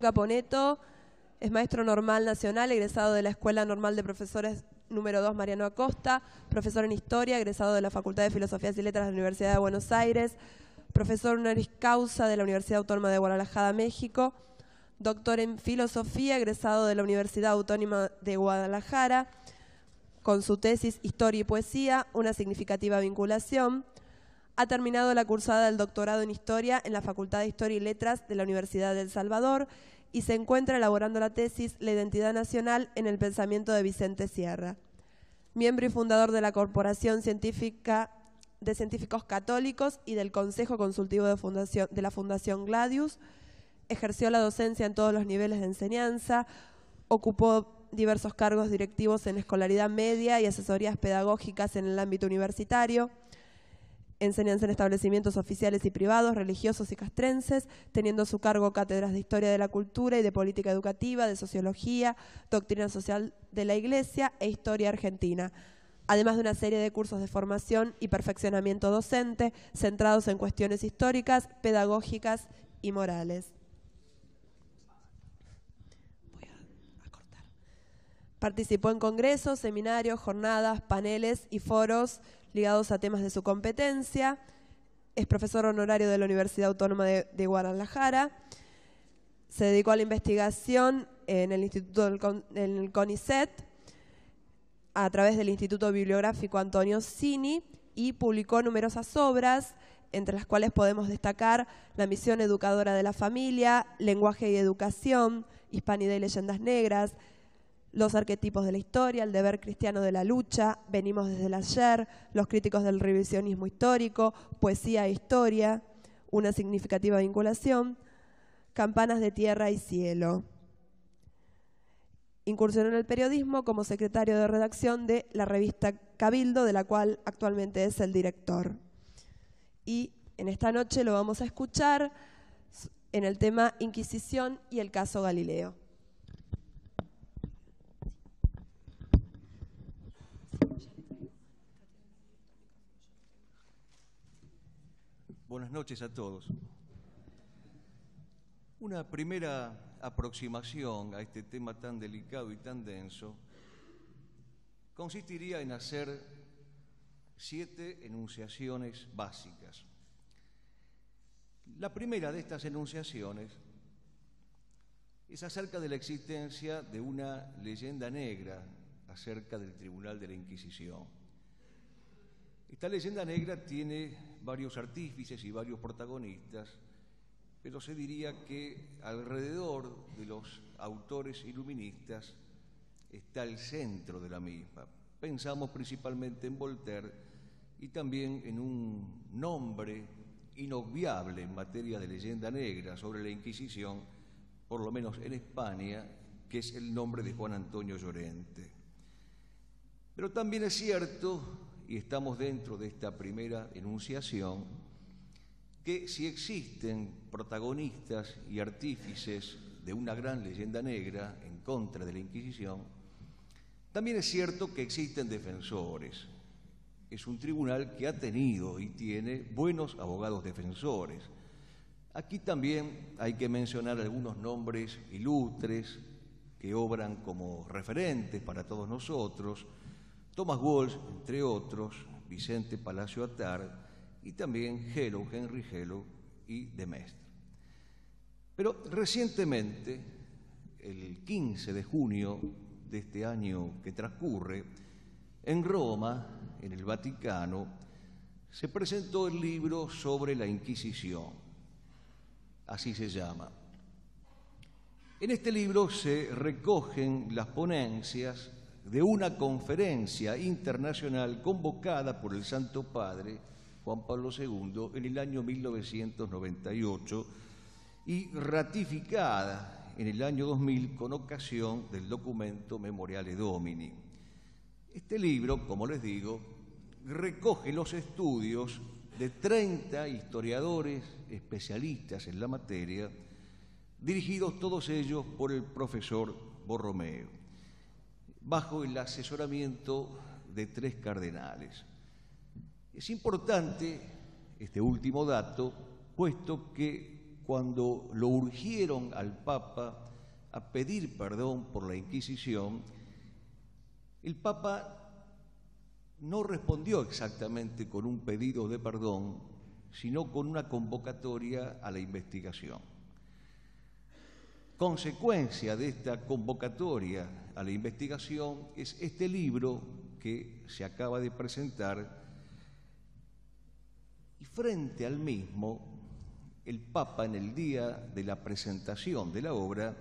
Caponeto es maestro normal nacional, egresado de la Escuela Normal de Profesores número 2 Mariano Acosta, profesor en Historia, egresado de la Facultad de Filosofías y Letras de la Universidad de Buenos Aires, profesor honoris causa de la Universidad Autónoma de Guadalajara, México, doctor en Filosofía, egresado de la Universidad Autónoma de Guadalajara, con su tesis Historia y Poesía, una significativa vinculación, ha terminado la cursada del doctorado en Historia en la Facultad de Historia y Letras de la Universidad del El Salvador y se encuentra elaborando la tesis La identidad nacional en el pensamiento de Vicente Sierra. Miembro y fundador de la Corporación Científica de Científicos Católicos y del Consejo Consultivo de la Fundación Gladius, ejerció la docencia en todos los niveles de enseñanza, ocupó diversos cargos directivos en escolaridad media y asesorías pedagógicas en el ámbito universitario, enseñanza en establecimientos oficiales y privados, religiosos y castrenses, teniendo a su cargo cátedras de Historia de la Cultura y de Política Educativa, de Sociología, Doctrina Social de la Iglesia e Historia Argentina, además de una serie de cursos de formación y perfeccionamiento docente centrados en cuestiones históricas, pedagógicas y morales. Participó en congresos, seminarios, jornadas, paneles y foros ligados a temas de su competencia. Es profesor honorario de la Universidad Autónoma de, Guadalajara. Se dedicó a la investigación en el Instituto del CONICET a través del Instituto Bibliográfico Antonio Cini y publicó numerosas obras, entre las cuales podemos destacar La misión educadora de la familia, Lenguaje y educación, Hispanidad y leyendas negras, los arquetipos de la historia, el deber cristiano de la lucha, venimos desde el ayer, los críticos del revisionismo histórico, poesía e historia, una significativa vinculación, campanas de tierra y cielo. Incursionó en el periodismo como secretario de redacción de la revista Cabildo, de la cual actualmente es el director. Y en esta noche lo vamos a escuchar en el tema Inquisición y el caso Galileo. Buenas noches a todos. Una primera aproximación a este tema tan delicado y tan denso consistiría en hacer siete enunciaciones básicas. La primera de estas enunciaciones es acerca de la existencia de una leyenda negra acerca del Tribunal de la Inquisición. Esta leyenda negra tiene varios artífices y varios protagonistas, pero se diría que alrededor de los autores iluministas está el centro de la misma. Pensamos principalmente en Voltaire y también en un nombre inobviable en materia de leyenda negra sobre la Inquisición, por lo menos en España, que es el nombre de Juan Antonio Llorente. Pero también es cierto y estamos dentro de esta primera enunciación, que si existen protagonistas y artífices de una gran leyenda negra en contra de la Inquisición, también es cierto que existen defensores. Es un tribunal que ha tenido y tiene buenos abogados defensores. Aquí también hay que mencionar algunos nombres ilustres que obran como referentes para todos nosotros, Thomas Walsh, entre otros, Vicente Palacio Atar y también Hello, Henry Hello y de Pero recientemente, el 15 de junio de este año que transcurre, en Roma, en el Vaticano, se presentó el libro sobre la Inquisición, así se llama. En este libro se recogen las ponencias de una conferencia internacional convocada por el Santo Padre Juan Pablo II en el año 1998 y ratificada en el año 2000 con ocasión del documento Memoriale Domini. Este libro, como les digo, recoge los estudios de 30 historiadores especialistas en la materia, dirigidos todos ellos por el profesor Borromeo bajo el asesoramiento de tres cardenales. Es importante este último dato, puesto que cuando lo urgieron al Papa a pedir perdón por la Inquisición, el Papa no respondió exactamente con un pedido de perdón, sino con una convocatoria a la investigación consecuencia de esta convocatoria a la investigación es este libro que se acaba de presentar y frente al mismo el Papa en el día de la presentación de la obra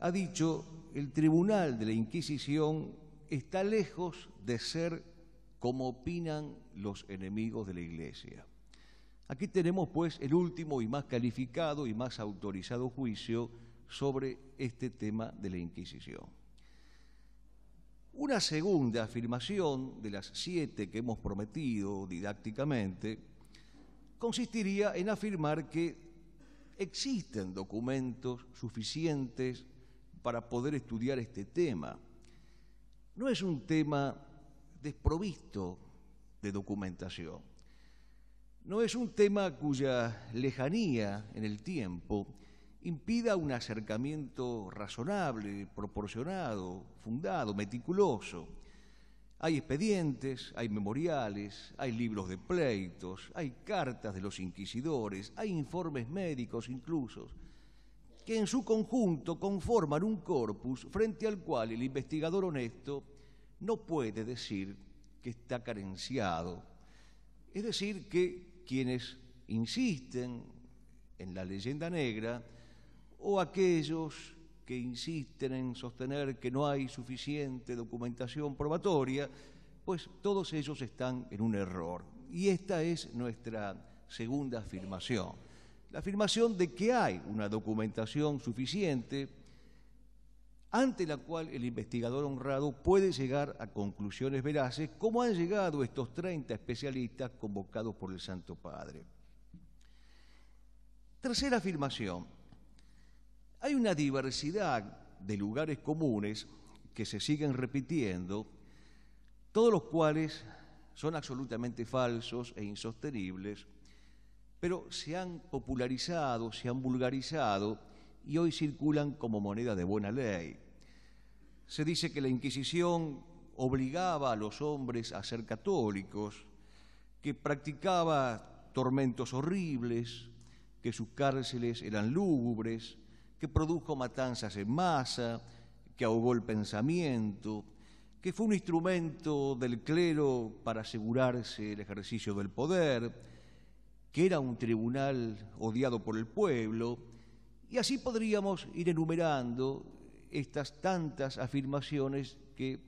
ha dicho el Tribunal de la Inquisición está lejos de ser como opinan los enemigos de la Iglesia. Aquí tenemos pues el último y más calificado y más autorizado juicio sobre este tema de la Inquisición. Una segunda afirmación de las siete que hemos prometido didácticamente consistiría en afirmar que existen documentos suficientes para poder estudiar este tema. No es un tema desprovisto de documentación. No es un tema cuya lejanía en el tiempo impida un acercamiento razonable, proporcionado, fundado, meticuloso. Hay expedientes, hay memoriales, hay libros de pleitos, hay cartas de los inquisidores, hay informes médicos incluso, que en su conjunto conforman un corpus frente al cual el investigador honesto no puede decir que está carenciado. Es decir, que quienes insisten en la leyenda negra o aquellos que insisten en sostener que no hay suficiente documentación probatoria, pues todos ellos están en un error. Y esta es nuestra segunda afirmación. La afirmación de que hay una documentación suficiente ante la cual el investigador honrado puede llegar a conclusiones veraces, como han llegado estos 30 especialistas convocados por el Santo Padre. Tercera afirmación, hay una diversidad de lugares comunes que se siguen repitiendo, todos los cuales son absolutamente falsos e insostenibles, pero se han popularizado, se han vulgarizado y hoy circulan como moneda de buena ley. Se dice que la Inquisición obligaba a los hombres a ser católicos, que practicaba tormentos horribles, que sus cárceles eran lúgubres, que produjo matanzas en masa, que ahogó el pensamiento, que fue un instrumento del clero para asegurarse el ejercicio del poder, que era un tribunal odiado por el pueblo, y así podríamos ir enumerando estas tantas afirmaciones que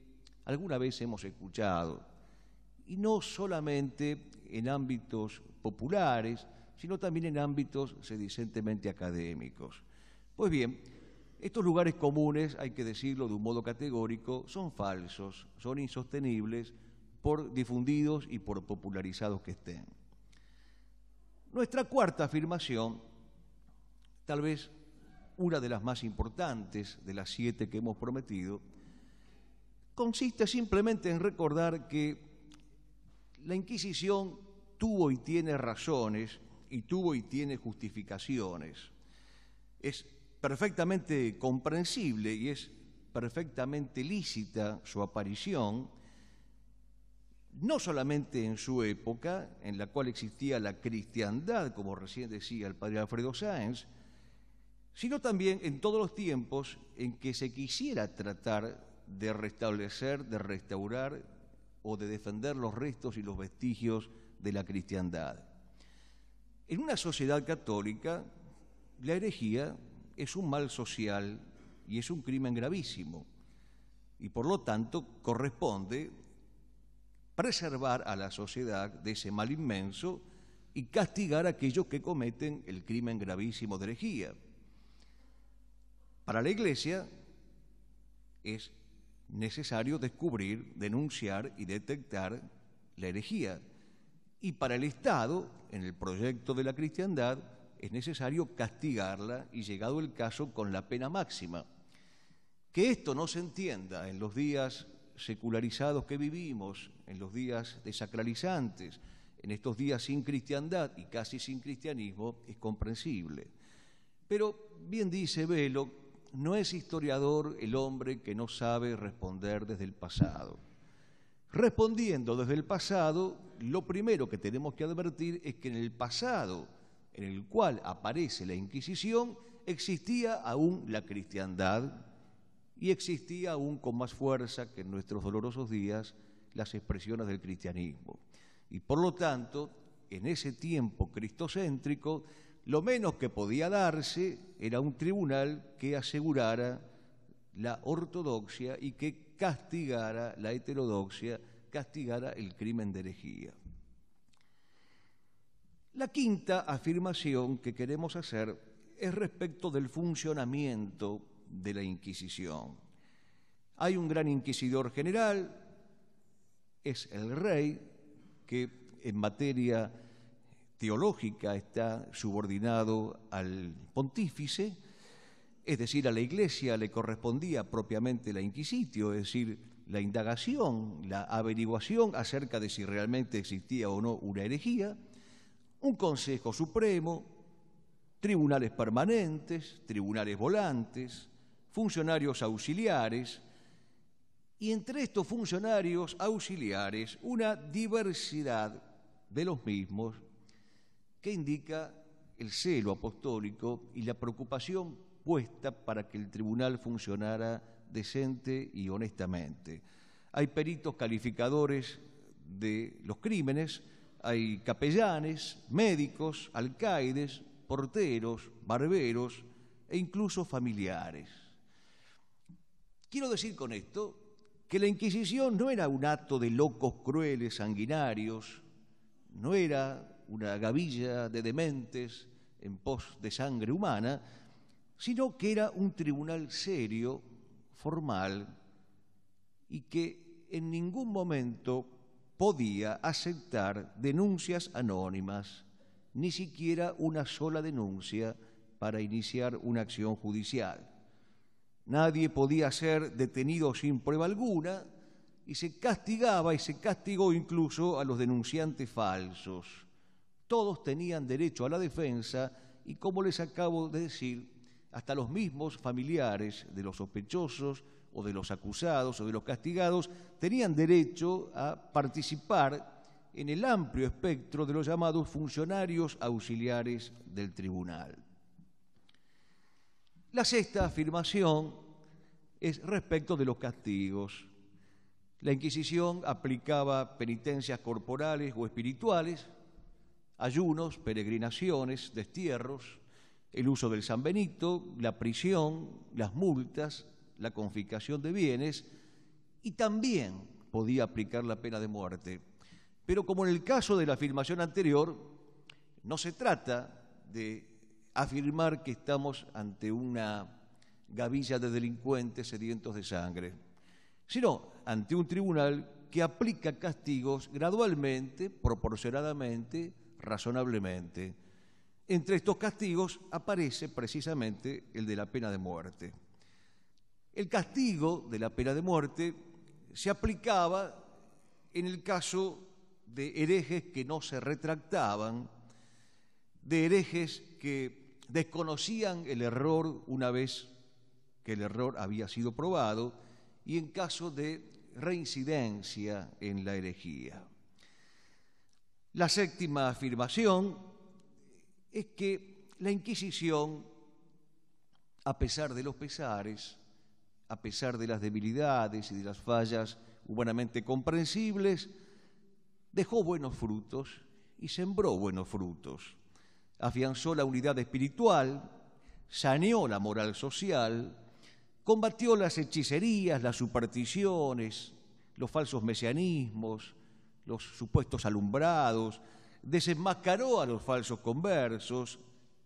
alguna vez hemos escuchado, y no solamente en ámbitos populares, sino también en ámbitos sedicentemente académicos. Pues bien, estos lugares comunes, hay que decirlo de un modo categórico, son falsos, son insostenibles por difundidos y por popularizados que estén. Nuestra cuarta afirmación, tal vez una de las más importantes de las siete que hemos prometido, consiste simplemente en recordar que la Inquisición tuvo y tiene razones y tuvo y tiene justificaciones. Es perfectamente comprensible y es perfectamente lícita su aparición, no solamente en su época, en la cual existía la cristiandad, como recién decía el padre Alfredo Sáenz, sino también en todos los tiempos en que se quisiera tratar de restablecer, de restaurar o de defender los restos y los vestigios de la cristiandad. En una sociedad católica, la herejía es un mal social y es un crimen gravísimo. Y por lo tanto corresponde preservar a la sociedad de ese mal inmenso y castigar a aquellos que cometen el crimen gravísimo de herejía. Para la Iglesia es necesario descubrir, denunciar y detectar la herejía. Y para el Estado, en el proyecto de la cristiandad, es necesario castigarla y llegado el caso con la pena máxima. Que esto no se entienda en los días secularizados que vivimos, en los días desacralizantes, en estos días sin cristiandad y casi sin cristianismo, es comprensible. Pero bien dice Velo, no es historiador el hombre que no sabe responder desde el pasado. Respondiendo desde el pasado, lo primero que tenemos que advertir es que en el pasado en el cual aparece la Inquisición, existía aún la cristiandad y existía aún con más fuerza que en nuestros dolorosos días las expresiones del cristianismo. Y por lo tanto, en ese tiempo cristocéntrico, lo menos que podía darse era un tribunal que asegurara la ortodoxia y que castigara la heterodoxia, castigara el crimen de herejía. La quinta afirmación que queremos hacer es respecto del funcionamiento de la Inquisición. Hay un gran inquisidor general, es el rey, que en materia teológica está subordinado al pontífice, es decir, a la iglesia le correspondía propiamente la inquisitio, es decir, la indagación, la averiguación acerca de si realmente existía o no una herejía, un Consejo Supremo, tribunales permanentes, tribunales volantes, funcionarios auxiliares, y entre estos funcionarios auxiliares una diversidad de los mismos que indica el celo apostólico y la preocupación puesta para que el tribunal funcionara decente y honestamente. Hay peritos calificadores de los crímenes, hay capellanes, médicos, alcaides, porteros, barberos e incluso familiares. Quiero decir con esto que la Inquisición no era un acto de locos crueles, sanguinarios, no era una gavilla de dementes en pos de sangre humana, sino que era un tribunal serio, formal, y que en ningún momento podía aceptar denuncias anónimas, ni siquiera una sola denuncia para iniciar una acción judicial. Nadie podía ser detenido sin prueba alguna y se castigaba y se castigó incluso a los denunciantes falsos. Todos tenían derecho a la defensa y como les acabo de decir, hasta los mismos familiares de los sospechosos o de los acusados o de los castigados tenían derecho a participar en el amplio espectro de los llamados funcionarios auxiliares del tribunal. La sexta afirmación es respecto de los castigos. La Inquisición aplicaba penitencias corporales o espirituales, ayunos, peregrinaciones, destierros, el uso del San Benito, la prisión, las multas, la confiscación de bienes y también podía aplicar la pena de muerte. Pero como en el caso de la afirmación anterior, no se trata de afirmar que estamos ante una gavilla de delincuentes sedientos de sangre, sino ante un tribunal que aplica castigos gradualmente, proporcionadamente, razonablemente. Entre estos castigos aparece precisamente el de la pena de muerte. El castigo de la pena de muerte se aplicaba en el caso de herejes que no se retractaban, de herejes que desconocían el error una vez que el error había sido probado y en caso de reincidencia en la herejía. La séptima afirmación es que la Inquisición, a pesar de los pesares, a pesar de las debilidades y de las fallas humanamente comprensibles, dejó buenos frutos y sembró buenos frutos. Afianzó la unidad espiritual, saneó la moral social, combatió las hechicerías, las supersticiones, los falsos mesianismos, los supuestos alumbrados, desenmascaró a los falsos conversos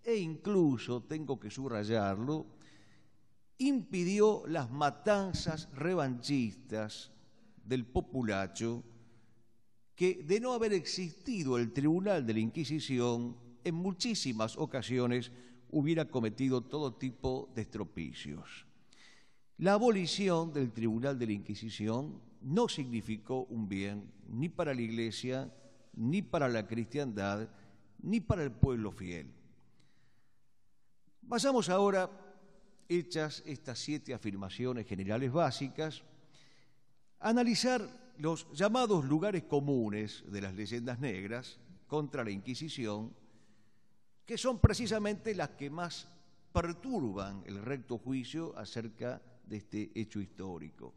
e incluso, tengo que subrayarlo, impidió las matanzas revanchistas del populacho que de no haber existido el Tribunal de la Inquisición, en muchísimas ocasiones hubiera cometido todo tipo de estropicios. La abolición del Tribunal de la Inquisición no significó un bien ni para la Iglesia, ni para la cristiandad, ni para el pueblo fiel. Pasamos ahora Hechas estas siete afirmaciones generales básicas, analizar los llamados lugares comunes de las leyendas negras contra la Inquisición, que son precisamente las que más perturban el recto juicio acerca de este hecho histórico.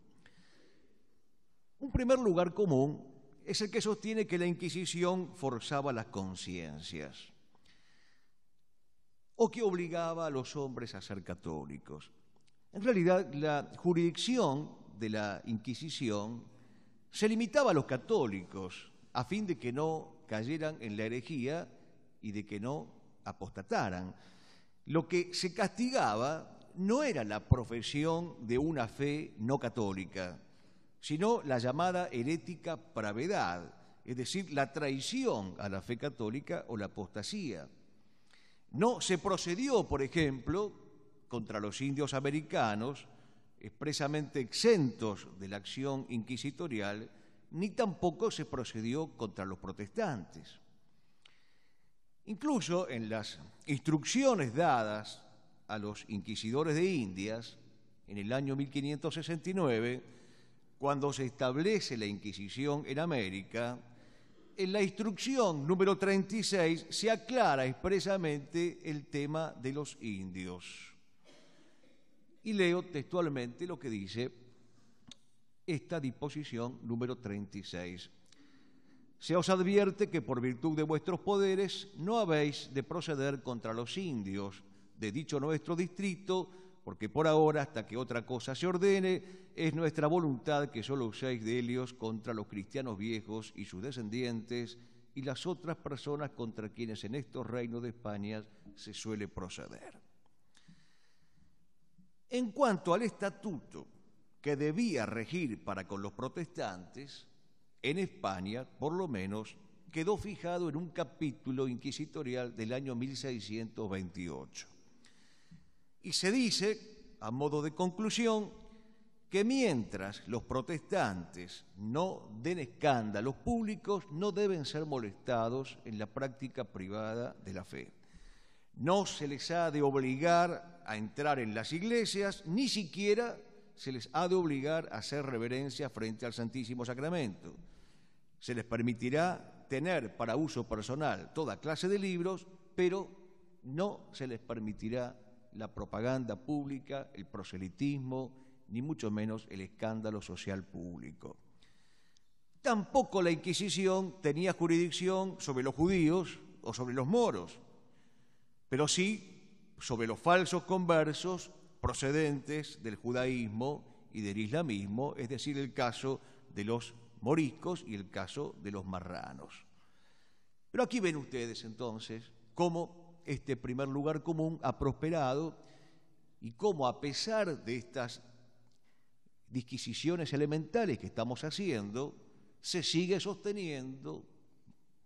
Un primer lugar común es el que sostiene que la Inquisición forzaba las conciencias o que obligaba a los hombres a ser católicos. En realidad, la jurisdicción de la Inquisición se limitaba a los católicos a fin de que no cayeran en la herejía y de que no apostataran. Lo que se castigaba no era la profesión de una fe no católica, sino la llamada herética pravedad, es decir, la traición a la fe católica o la apostasía. No se procedió, por ejemplo, contra los indios americanos, expresamente exentos de la acción inquisitorial, ni tampoco se procedió contra los protestantes. Incluso en las instrucciones dadas a los inquisidores de Indias, en el año 1569, cuando se establece la Inquisición en América, en la instrucción número 36 se aclara expresamente el tema de los indios. Y leo textualmente lo que dice esta disposición número 36. Se os advierte que por virtud de vuestros poderes no habéis de proceder contra los indios de dicho nuestro distrito, porque por ahora, hasta que otra cosa se ordene, es nuestra voluntad que solo uséis de Helios contra los cristianos viejos y sus descendientes y las otras personas contra quienes en estos reinos de España se suele proceder. En cuanto al estatuto que debía regir para con los protestantes, en España, por lo menos, quedó fijado en un capítulo inquisitorial del año 1628. Y se dice, a modo de conclusión, que mientras los protestantes no den escándalos públicos, no deben ser molestados en la práctica privada de la fe. No se les ha de obligar a entrar en las iglesias, ni siquiera se les ha de obligar a hacer reverencia frente al Santísimo Sacramento. Se les permitirá tener para uso personal toda clase de libros, pero no se les permitirá la propaganda pública, el proselitismo, ni mucho menos el escándalo social público. Tampoco la Inquisición tenía jurisdicción sobre los judíos o sobre los moros, pero sí sobre los falsos conversos procedentes del judaísmo y del islamismo, es decir, el caso de los moriscos y el caso de los marranos. Pero aquí ven ustedes entonces cómo este primer lugar común ha prosperado y cómo a pesar de estas disquisiciones elementales que estamos haciendo, se sigue sosteniendo,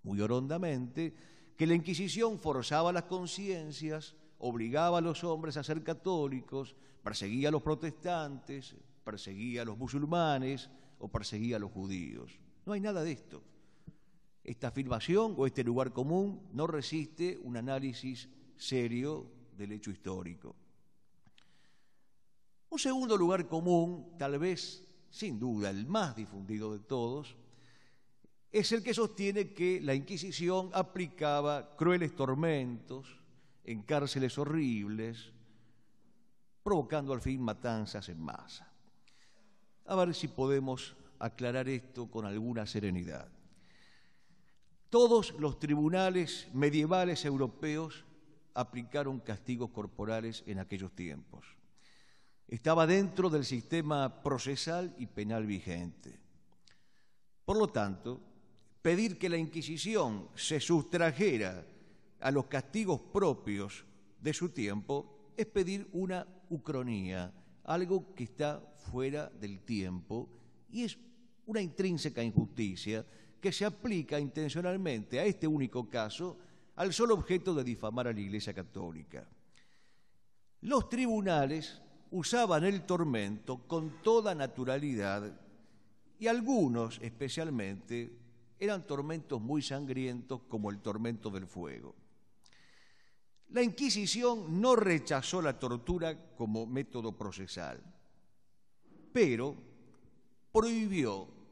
muy orondamente, que la Inquisición forzaba las conciencias, obligaba a los hombres a ser católicos, perseguía a los protestantes, perseguía a los musulmanes o perseguía a los judíos. No hay nada de esto. Esta afirmación o este lugar común no resiste un análisis serio del hecho histórico. Un segundo lugar común, tal vez sin duda el más difundido de todos, es el que sostiene que la Inquisición aplicaba crueles tormentos en cárceles horribles, provocando al fin matanzas en masa. A ver si podemos aclarar esto con alguna serenidad. Todos los tribunales medievales europeos aplicaron castigos corporales en aquellos tiempos. Estaba dentro del sistema procesal y penal vigente. Por lo tanto, pedir que la Inquisición se sustrajera a los castigos propios de su tiempo es pedir una ucronía, algo que está fuera del tiempo y es una intrínseca injusticia que se aplica intencionalmente a este único caso al solo objeto de difamar a la Iglesia Católica. Los tribunales usaban el tormento con toda naturalidad y algunos especialmente eran tormentos muy sangrientos como el tormento del fuego. La Inquisición no rechazó la tortura como método procesal, pero prohibió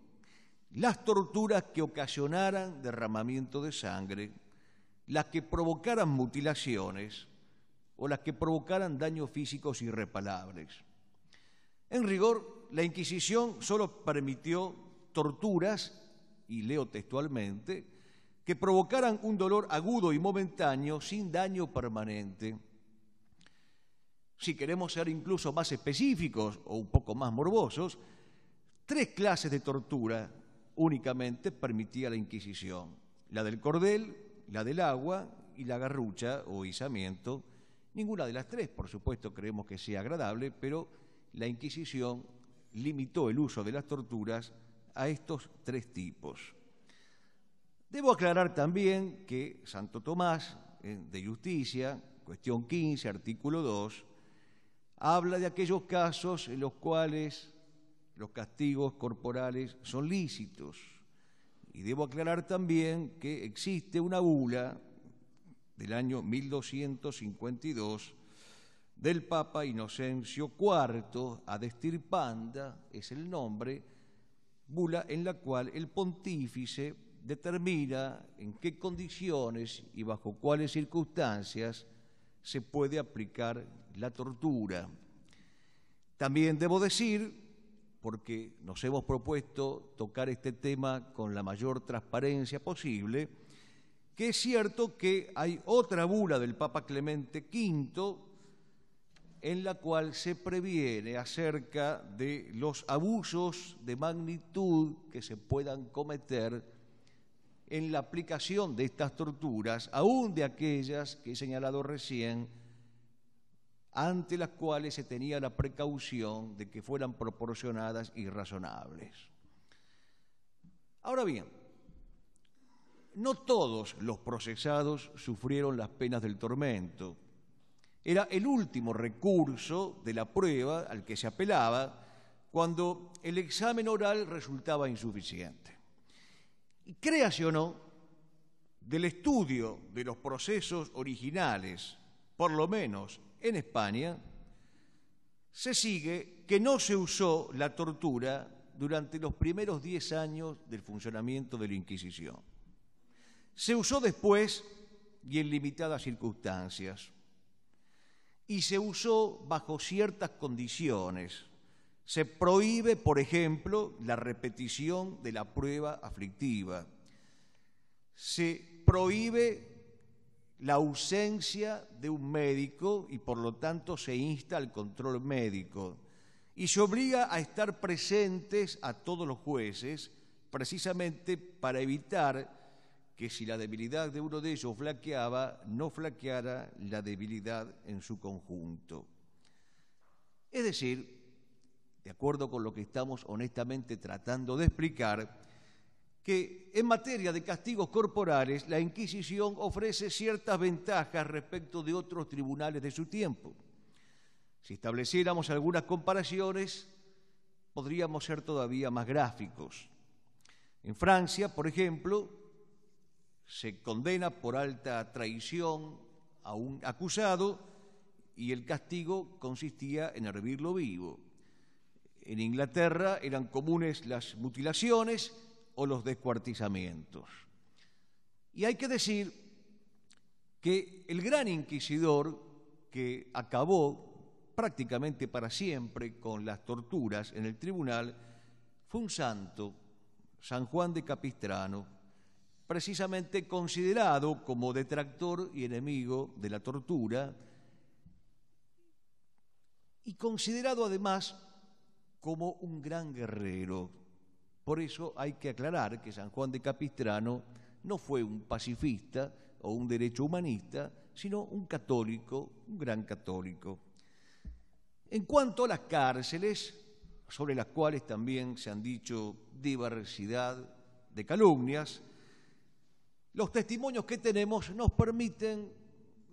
las torturas que ocasionaran derramamiento de sangre, las que provocaran mutilaciones o las que provocaran daños físicos irreparables. En rigor, la Inquisición solo permitió torturas, y leo textualmente, que provocaran un dolor agudo y momentáneo sin daño permanente. Si queremos ser incluso más específicos o un poco más morbosos, tres clases de tortura únicamente permitía la Inquisición, la del cordel, la del agua y la garrucha o izamiento. Ninguna de las tres, por supuesto, creemos que sea agradable, pero la Inquisición limitó el uso de las torturas a estos tres tipos. Debo aclarar también que Santo Tomás eh, de Justicia, cuestión 15, artículo 2, habla de aquellos casos en los cuales los castigos corporales son lícitos. Y debo aclarar también que existe una bula del año 1252 del Papa Inocencio IV, a Destirpanda, es el nombre, bula en la cual el pontífice determina en qué condiciones y bajo cuáles circunstancias se puede aplicar la tortura. También debo decir porque nos hemos propuesto tocar este tema con la mayor transparencia posible, que es cierto que hay otra bula del Papa Clemente V en la cual se previene acerca de los abusos de magnitud que se puedan cometer en la aplicación de estas torturas, aún de aquellas que he señalado recién, ante las cuales se tenía la precaución de que fueran proporcionadas y razonables. Ahora bien, no todos los procesados sufrieron las penas del tormento. Era el último recurso de la prueba al que se apelaba cuando el examen oral resultaba insuficiente. Y créase o no, del estudio de los procesos originales, por lo menos en España, se sigue que no se usó la tortura durante los primeros 10 años del funcionamiento de la Inquisición. Se usó después y en limitadas circunstancias. Y se usó bajo ciertas condiciones. Se prohíbe, por ejemplo, la repetición de la prueba aflictiva. Se prohíbe la ausencia de un médico y por lo tanto se insta al control médico y se obliga a estar presentes a todos los jueces precisamente para evitar que si la debilidad de uno de ellos flaqueaba, no flaqueara la debilidad en su conjunto. Es decir, de acuerdo con lo que estamos honestamente tratando de explicar, que en materia de castigos corporales la Inquisición ofrece ciertas ventajas respecto de otros tribunales de su tiempo. Si estableciéramos algunas comparaciones, podríamos ser todavía más gráficos. En Francia, por ejemplo, se condena por alta traición a un acusado y el castigo consistía en hervirlo vivo. En Inglaterra eran comunes las mutilaciones, o los descuartizamientos. Y hay que decir que el gran inquisidor que acabó prácticamente para siempre con las torturas en el tribunal fue un santo, San Juan de Capistrano, precisamente considerado como detractor y enemigo de la tortura y considerado además como un gran guerrero. Por eso hay que aclarar que San Juan de Capistrano no fue un pacifista o un derecho humanista, sino un católico, un gran católico. En cuanto a las cárceles, sobre las cuales también se han dicho diversidad de calumnias, los testimonios que tenemos nos permiten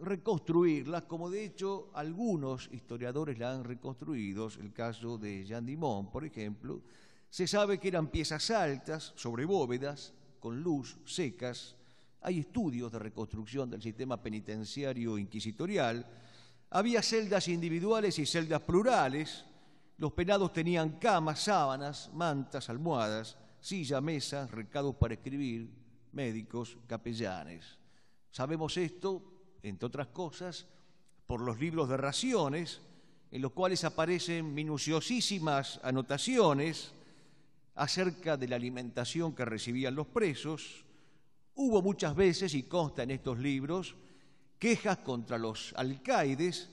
reconstruirlas, como de hecho algunos historiadores la han reconstruido, el caso de Jean Dimon, por ejemplo, se sabe que eran piezas altas, sobre bóvedas, con luz, secas. Hay estudios de reconstrucción del sistema penitenciario inquisitorial. Había celdas individuales y celdas plurales. Los penados tenían camas, sábanas, mantas, almohadas, silla, mesa, recados para escribir, médicos, capellanes. Sabemos esto, entre otras cosas, por los libros de raciones, en los cuales aparecen minuciosísimas anotaciones acerca de la alimentación que recibían los presos. Hubo muchas veces, y consta en estos libros, quejas contra los alcaides,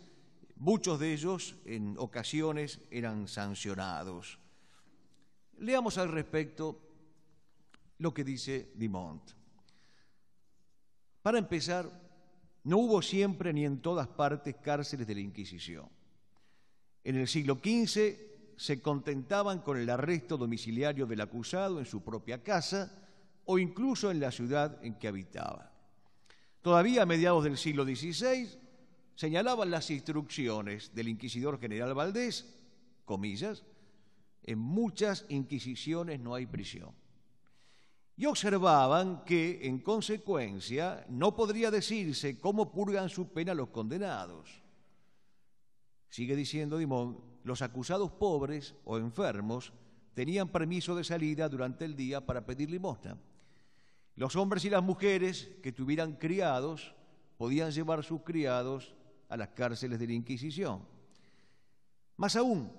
muchos de ellos en ocasiones eran sancionados. Leamos al respecto lo que dice Dimont. Para empezar, no hubo siempre ni en todas partes cárceles de la Inquisición. En el siglo XV se contentaban con el arresto domiciliario del acusado en su propia casa o incluso en la ciudad en que habitaba. Todavía a mediados del siglo XVI señalaban las instrucciones del inquisidor general Valdés, comillas, en muchas inquisiciones no hay prisión. Y observaban que, en consecuencia, no podría decirse cómo purgan su pena los condenados. Sigue diciendo Dimón, los acusados pobres o enfermos tenían permiso de salida durante el día para pedir limosna. Los hombres y las mujeres que tuvieran criados podían llevar sus criados a las cárceles de la Inquisición. Más aún,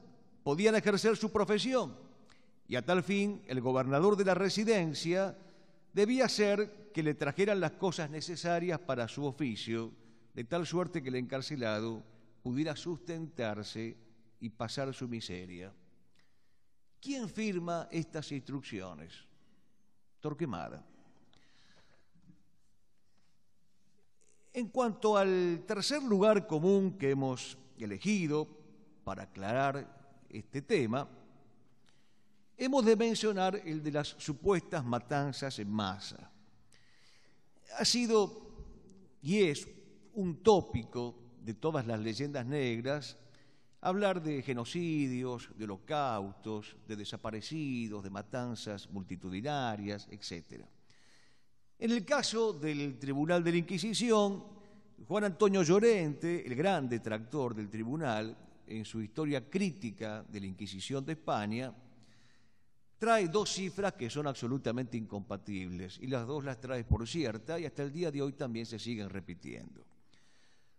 podían ejercer su profesión y a tal fin el gobernador de la residencia debía ser que le trajeran las cosas necesarias para su oficio, de tal suerte que el encarcelado pudiera sustentarse y pasar su miseria. ¿Quién firma estas instrucciones? Torquemada. En cuanto al tercer lugar común que hemos elegido para aclarar este tema, hemos de mencionar el de las supuestas matanzas en masa. Ha sido y es un tópico de todas las leyendas negras hablar de genocidios, de holocaustos, de desaparecidos, de matanzas multitudinarias, etc. En el caso del Tribunal de la Inquisición, Juan Antonio Llorente, el gran detractor del tribunal, en su historia crítica de la Inquisición de España, trae dos cifras que son absolutamente incompatibles y las dos las trae por cierta y hasta el día de hoy también se siguen repitiendo.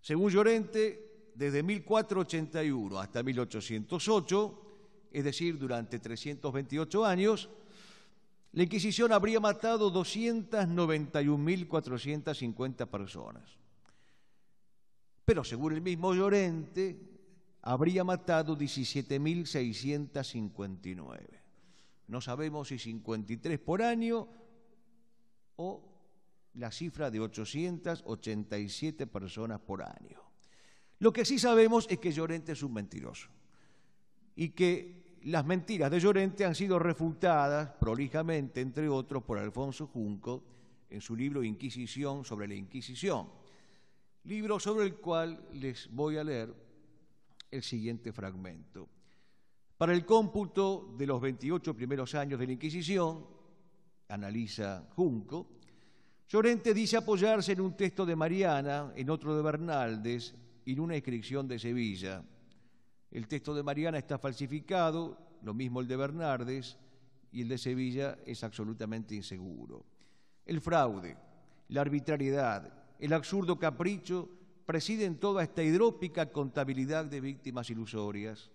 Según Llorente, desde 1481 hasta 1808, es decir, durante 328 años, la Inquisición habría matado 291.450 personas. Pero según el mismo Llorente, habría matado 17.659. No sabemos si 53 por año o la cifra de 887 personas por año. Lo que sí sabemos es que Llorente es un mentiroso y que las mentiras de Llorente han sido refutadas prolijamente, entre otros, por Alfonso Junco en su libro Inquisición sobre la Inquisición, libro sobre el cual les voy a leer el siguiente fragmento. Para el cómputo de los 28 primeros años de la Inquisición, analiza Junco, Llorente dice apoyarse en un texto de Mariana, en otro de Bernaldes, en una inscripción de Sevilla. El texto de Mariana está falsificado, lo mismo el de Bernardes, y el de Sevilla es absolutamente inseguro. El fraude, la arbitrariedad, el absurdo capricho presiden toda esta hidrópica contabilidad de víctimas ilusorias.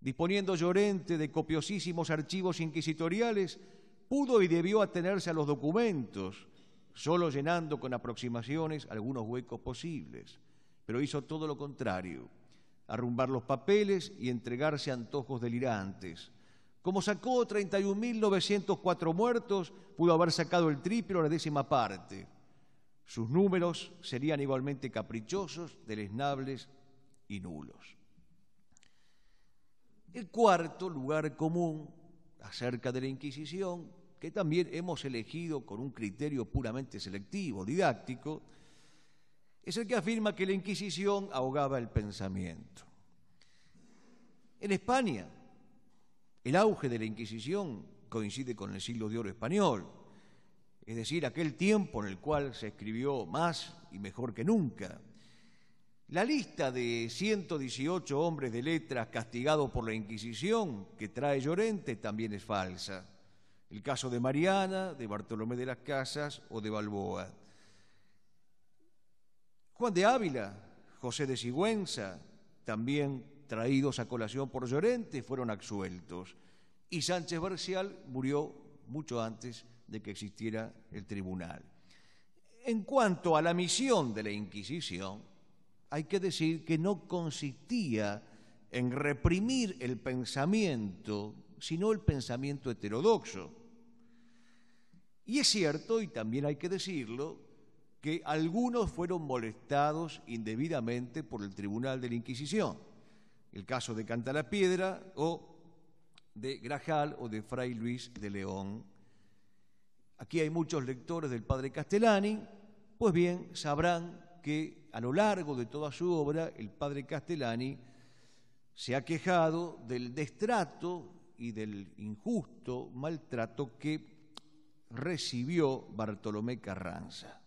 Disponiendo Llorente de copiosísimos archivos inquisitoriales, pudo y debió atenerse a los documentos, solo llenando con aproximaciones algunos huecos posibles pero hizo todo lo contrario, arrumbar los papeles y entregarse a antojos delirantes. Como sacó 31.904 muertos, pudo haber sacado el triple o la décima parte. Sus números serían igualmente caprichosos, deleznables y nulos. El cuarto lugar común acerca de la Inquisición, que también hemos elegido con un criterio puramente selectivo, didáctico, es el que afirma que la Inquisición ahogaba el pensamiento. En España, el auge de la Inquisición coincide con el siglo de oro español, es decir, aquel tiempo en el cual se escribió más y mejor que nunca. La lista de 118 hombres de letras castigados por la Inquisición que trae Llorente también es falsa. El caso de Mariana, de Bartolomé de las Casas o de Balboa. Juan de Ávila, José de Sigüenza, también traídos a colación por Llorente, fueron absueltos. Y Sánchez Barcial murió mucho antes de que existiera el tribunal. En cuanto a la misión de la Inquisición, hay que decir que no consistía en reprimir el pensamiento, sino el pensamiento heterodoxo. Y es cierto, y también hay que decirlo, que algunos fueron molestados indebidamente por el Tribunal de la Inquisición, el caso de Cantalapiedra o de Grajal o de Fray Luis de León. Aquí hay muchos lectores del padre Castellani, pues bien, sabrán que a lo largo de toda su obra el padre Castellani se ha quejado del destrato y del injusto maltrato que recibió Bartolomé Carranza.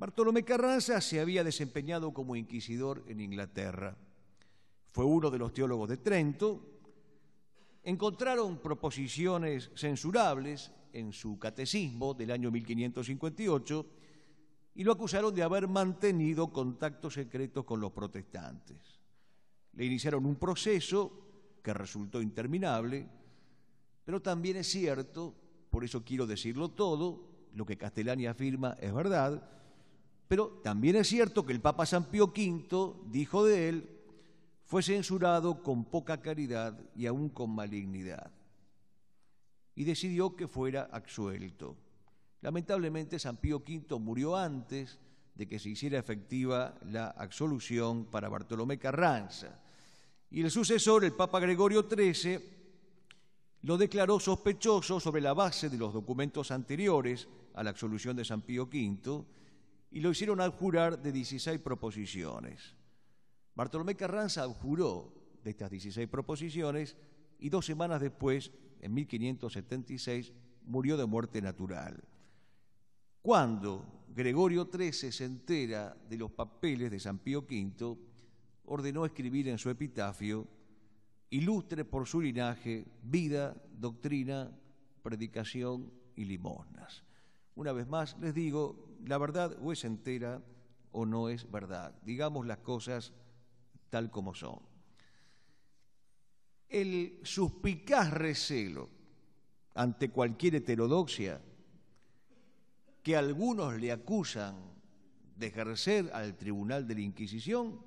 Bartolomé Carranza se había desempeñado como inquisidor en Inglaterra. Fue uno de los teólogos de Trento. Encontraron proposiciones censurables en su catecismo del año 1558 y lo acusaron de haber mantenido contactos secretos con los protestantes. Le iniciaron un proceso que resultó interminable, pero también es cierto, por eso quiero decirlo todo, lo que Castellani afirma es verdad, pero también es cierto que el Papa San Pío V dijo de él, fue censurado con poca caridad y aún con malignidad, y decidió que fuera absuelto. Lamentablemente San Pío V murió antes de que se hiciera efectiva la absolución para Bartolomé Carranza. Y el sucesor, el Papa Gregorio XIII, lo declaró sospechoso sobre la base de los documentos anteriores a la absolución de San Pío V y lo hicieron abjurar de 16 proposiciones. Bartolomé Carranza abjuró de estas 16 proposiciones y dos semanas después, en 1576, murió de muerte natural. Cuando Gregorio XIII se entera de los papeles de San Pío V, ordenó escribir en su epitafio, ilustre por su linaje, vida, doctrina, predicación y limosnas. Una vez más, les digo, la verdad o es entera o no es verdad. Digamos las cosas tal como son. El suspicaz recelo ante cualquier heterodoxia que algunos le acusan de ejercer al Tribunal de la Inquisición,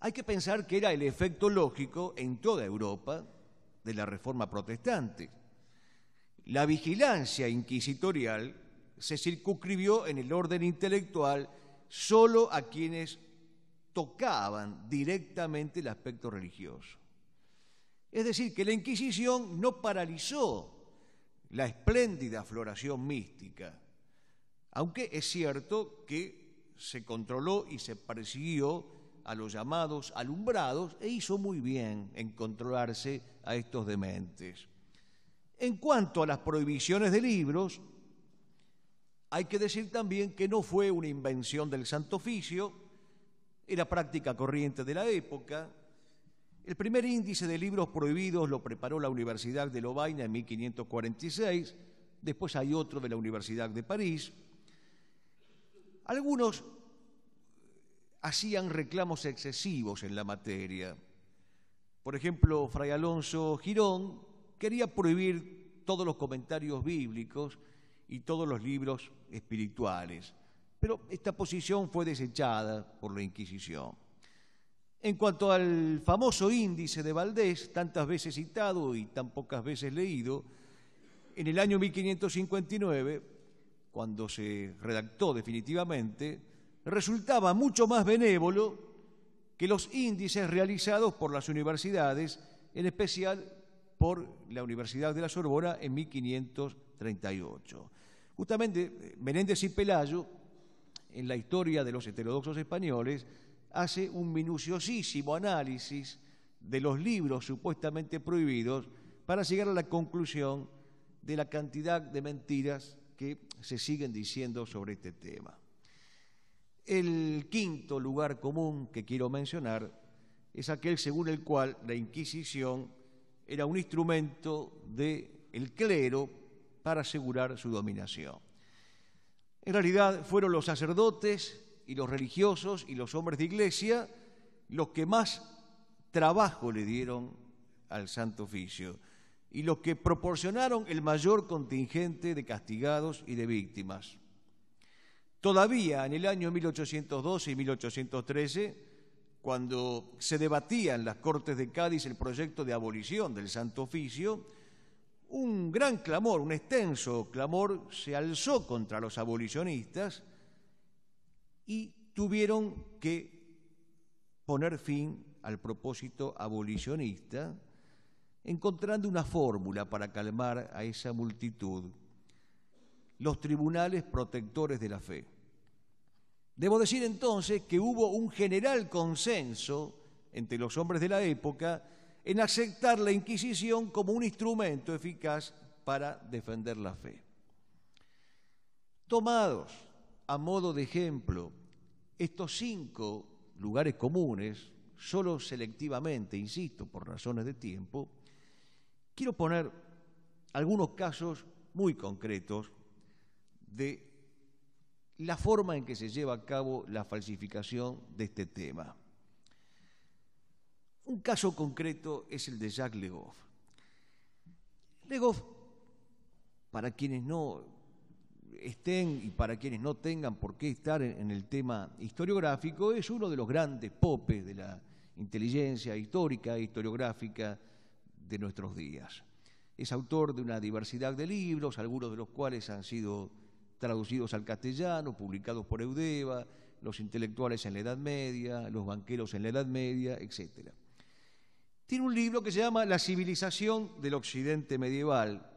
hay que pensar que era el efecto lógico en toda Europa de la Reforma Protestante. La vigilancia inquisitorial se circunscribió en el orden intelectual solo a quienes tocaban directamente el aspecto religioso. Es decir, que la Inquisición no paralizó la espléndida floración mística, aunque es cierto que se controló y se persiguió a los llamados alumbrados e hizo muy bien en controlarse a estos dementes. En cuanto a las prohibiciones de libros, hay que decir también que no fue una invención del Santo Oficio, era práctica corriente de la época. El primer índice de libros prohibidos lo preparó la Universidad de Lovaina en 1546, después hay otro de la Universidad de París. Algunos hacían reclamos excesivos en la materia. Por ejemplo, Fray Alonso Girón quería prohibir todos los comentarios bíblicos y todos los libros espirituales, pero esta posición fue desechada por la Inquisición. En cuanto al famoso índice de Valdés, tantas veces citado y tan pocas veces leído, en el año 1559, cuando se redactó definitivamente, resultaba mucho más benévolo que los índices realizados por las universidades, en especial por la Universidad de la Sorbona en 1538. Justamente eh, Menéndez y Pelayo, en la historia de los heterodoxos españoles, hace un minuciosísimo análisis de los libros supuestamente prohibidos para llegar a la conclusión de la cantidad de mentiras que se siguen diciendo sobre este tema. El quinto lugar común que quiero mencionar es aquel según el cual la Inquisición era un instrumento del clero para asegurar su dominación. En realidad fueron los sacerdotes y los religiosos y los hombres de iglesia los que más trabajo le dieron al Santo Oficio y los que proporcionaron el mayor contingente de castigados y de víctimas. Todavía en el año 1812 y 1813, cuando se debatía en las Cortes de Cádiz el proyecto de abolición del Santo Oficio, un gran clamor, un extenso clamor se alzó contra los abolicionistas y tuvieron que poner fin al propósito abolicionista, encontrando una fórmula para calmar a esa multitud, los tribunales protectores de la fe. Debo decir entonces que hubo un general consenso entre los hombres de la época en aceptar la Inquisición como un instrumento eficaz para defender la fe. Tomados a modo de ejemplo estos cinco lugares comunes, solo selectivamente, insisto, por razones de tiempo, quiero poner algunos casos muy concretos de la forma en que se lleva a cabo la falsificación de este tema. Un caso concreto es el de Jacques Le Le Goff, para quienes no estén y para quienes no tengan por qué estar en el tema historiográfico, es uno de los grandes popes de la inteligencia histórica e historiográfica de nuestros días. Es autor de una diversidad de libros, algunos de los cuales han sido traducidos al castellano, publicados por Eudeva, los intelectuales en la Edad Media, los banqueros en la Edad Media, etcétera tiene un libro que se llama La civilización del Occidente medieval.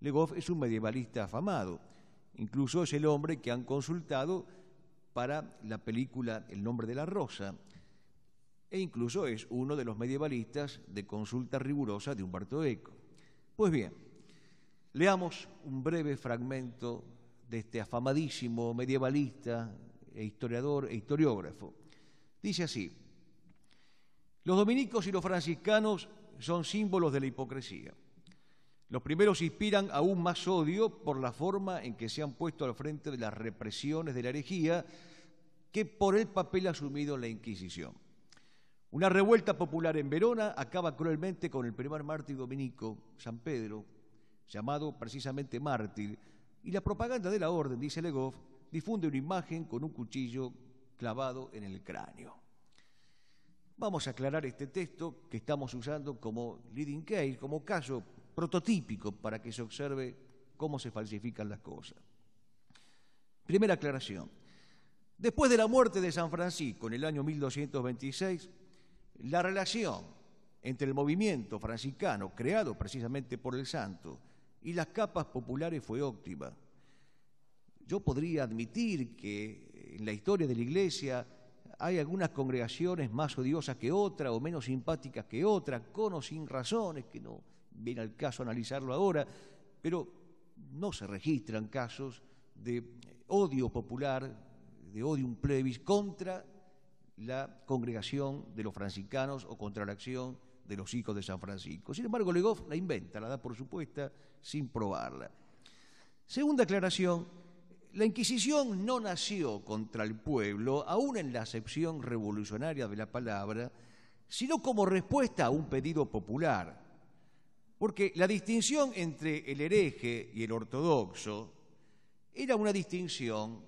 Legoff es un medievalista afamado, incluso es el hombre que han consultado para la película El nombre de la rosa, e incluso es uno de los medievalistas de consulta rigurosa de Humberto Eco. Pues bien, leamos un breve fragmento de este afamadísimo medievalista e historiador e historiógrafo. Dice así, los dominicos y los franciscanos son símbolos de la hipocresía. Los primeros inspiran aún más odio por la forma en que se han puesto al frente de las represiones de la herejía que por el papel asumido en la Inquisición. Una revuelta popular en Verona acaba cruelmente con el primer mártir dominico, San Pedro, llamado precisamente mártir, y la propaganda de la orden, dice Legoff, difunde una imagen con un cuchillo clavado en el cráneo. Vamos a aclarar este texto que estamos usando como leading case, como caso prototípico para que se observe cómo se falsifican las cosas. Primera aclaración. Después de la muerte de San Francisco en el año 1226, la relación entre el movimiento franciscano, creado precisamente por el santo, y las capas populares fue óptima. Yo podría admitir que en la historia de la Iglesia hay algunas congregaciones más odiosas que otras o menos simpáticas que otras, con o sin razones, que no viene al caso analizarlo ahora, pero no se registran casos de odio popular, de odium plebis contra la congregación de los franciscanos o contra la acción de los hijos de San Francisco. Sin embargo, Legoff la inventa, la da por supuesta sin probarla. Segunda aclaración la Inquisición no nació contra el pueblo, aún en la acepción revolucionaria de la palabra, sino como respuesta a un pedido popular. Porque la distinción entre el hereje y el ortodoxo era una distinción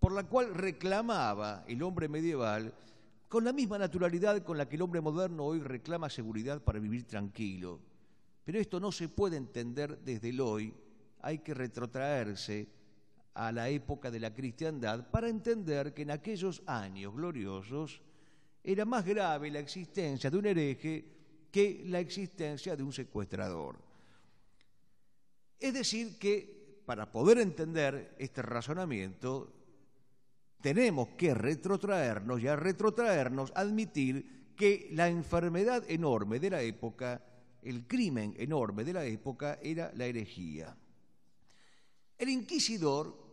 por la cual reclamaba el hombre medieval con la misma naturalidad con la que el hombre moderno hoy reclama seguridad para vivir tranquilo. Pero esto no se puede entender desde el hoy, hay que retrotraerse a la época de la cristiandad para entender que en aquellos años gloriosos era más grave la existencia de un hereje que la existencia de un secuestrador. Es decir, que para poder entender este razonamiento, tenemos que retrotraernos y a retrotraernos admitir que la enfermedad enorme de la época, el crimen enorme de la época, era la herejía. El inquisidor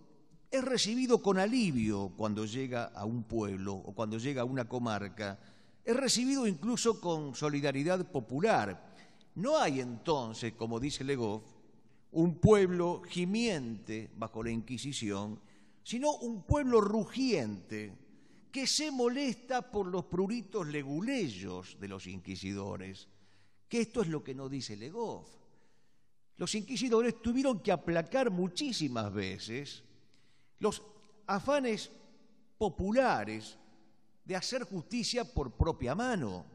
es recibido con alivio cuando llega a un pueblo o cuando llega a una comarca, es recibido incluso con solidaridad popular. No hay entonces, como dice Legoff, un pueblo gimiente bajo la Inquisición, sino un pueblo rugiente que se molesta por los pruritos leguleyos de los inquisidores, que esto es lo que no dice Legoff. Los inquisidores tuvieron que aplacar muchísimas veces los afanes populares de hacer justicia por propia mano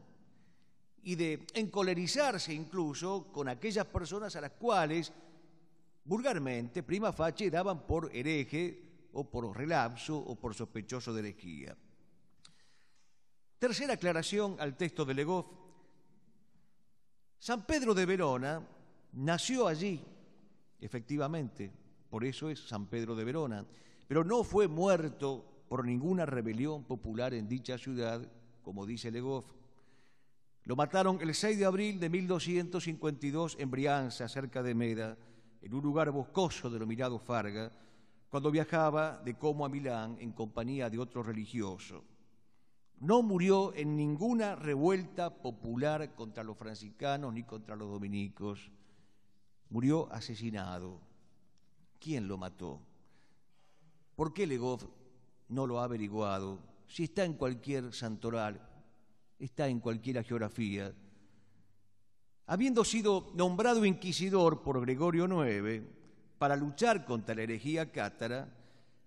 y de encolerizarse incluso con aquellas personas a las cuales vulgarmente, prima facie, daban por hereje o por relapso o por sospechoso de herejía. Tercera aclaración al texto de Legoff. San Pedro de Verona nació allí, efectivamente, por eso es San Pedro de Verona, pero no fue muerto por ninguna rebelión popular en dicha ciudad, como dice Legoff. Lo mataron el 6 de abril de 1252 en Brianza, cerca de Meda, en un lugar boscoso de denominado Farga, cuando viajaba de Como a Milán en compañía de otro religioso. No murió en ninguna revuelta popular contra los franciscanos ni contra los dominicos. Murió asesinado. ¿Quién lo mató? ¿Por qué Legov no lo ha averiguado? Si está en cualquier santoral, está en cualquier geografía. Habiendo sido nombrado inquisidor por Gregorio IX para luchar contra la herejía cátara,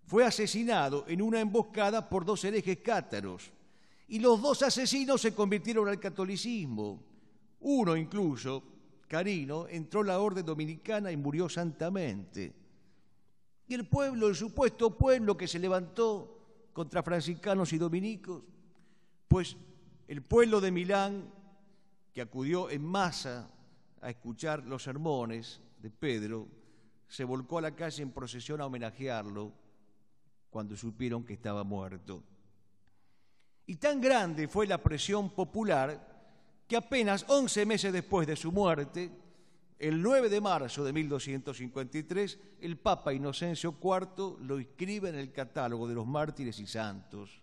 fue asesinado en una emboscada por dos herejes cátaros. Y los dos asesinos se convirtieron al catolicismo. Uno incluso, Carino, entró en la orden dominicana y murió santamente. Y el pueblo, el supuesto pueblo que se levantó contra franciscanos y dominicos, pues el pueblo de Milán, que acudió en masa a escuchar los sermones de Pedro, se volcó a la calle en procesión a homenajearlo cuando supieron que estaba muerto. Y tan grande fue la presión popular que apenas 11 meses después de su muerte, el 9 de marzo de 1253, el Papa Inocencio IV lo inscribe en el catálogo de los mártires y santos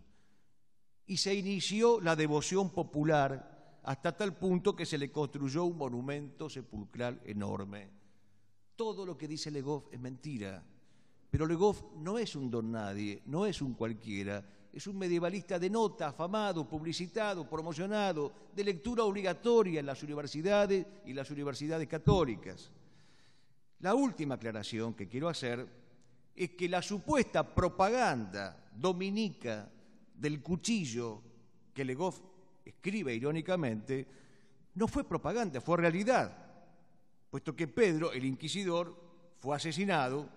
y se inició la devoción popular hasta tal punto que se le construyó un monumento sepulcral enorme. Todo lo que dice Legoff es mentira, pero Legoff no es un don nadie, no es un cualquiera, es un medievalista de nota, afamado, publicitado, promocionado, de lectura obligatoria en las universidades y las universidades católicas. La última aclaración que quiero hacer es que la supuesta propaganda dominica del cuchillo que Legoff escribe irónicamente no fue propaganda, fue realidad, puesto que Pedro, el inquisidor, fue asesinado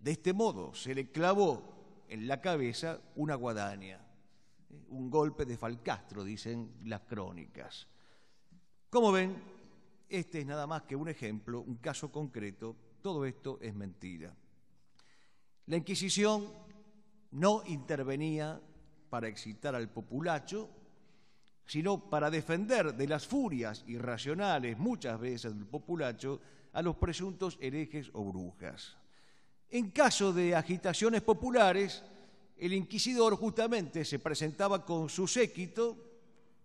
de este modo, se le clavó en la cabeza una guadaña, un golpe de Falcastro, dicen las crónicas. Como ven, este es nada más que un ejemplo, un caso concreto, todo esto es mentira. La Inquisición no intervenía para excitar al populacho, sino para defender de las furias irracionales muchas veces del populacho a los presuntos herejes o brujas. En caso de agitaciones populares, el inquisidor justamente se presentaba con su séquito,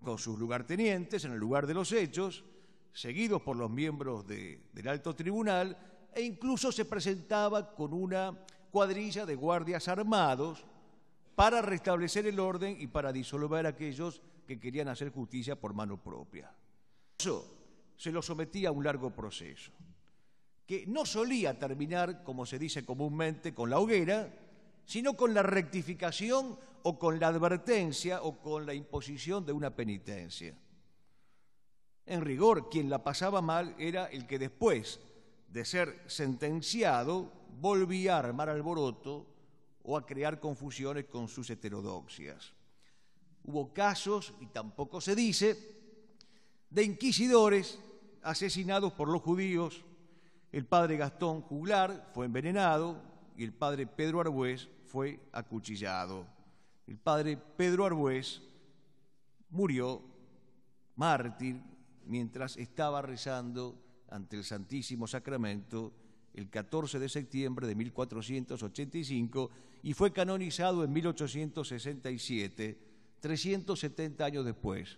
con sus lugartenientes en el lugar de los hechos, seguidos por los miembros del alto tribunal, e incluso se presentaba con una cuadrilla de guardias armados para restablecer el orden y para disolver a aquellos que querían hacer justicia por mano propia. Eso se lo sometía a un largo proceso que no solía terminar, como se dice comúnmente, con la hoguera, sino con la rectificación o con la advertencia o con la imposición de una penitencia. En rigor, quien la pasaba mal era el que después de ser sentenciado volvía a armar alboroto o a crear confusiones con sus heterodoxias. Hubo casos, y tampoco se dice, de inquisidores asesinados por los judíos el padre Gastón Juglar fue envenenado y el padre Pedro Arbués fue acuchillado. El padre Pedro Arbués murió mártir mientras estaba rezando ante el Santísimo Sacramento el 14 de septiembre de 1485 y fue canonizado en 1867, 370 años después.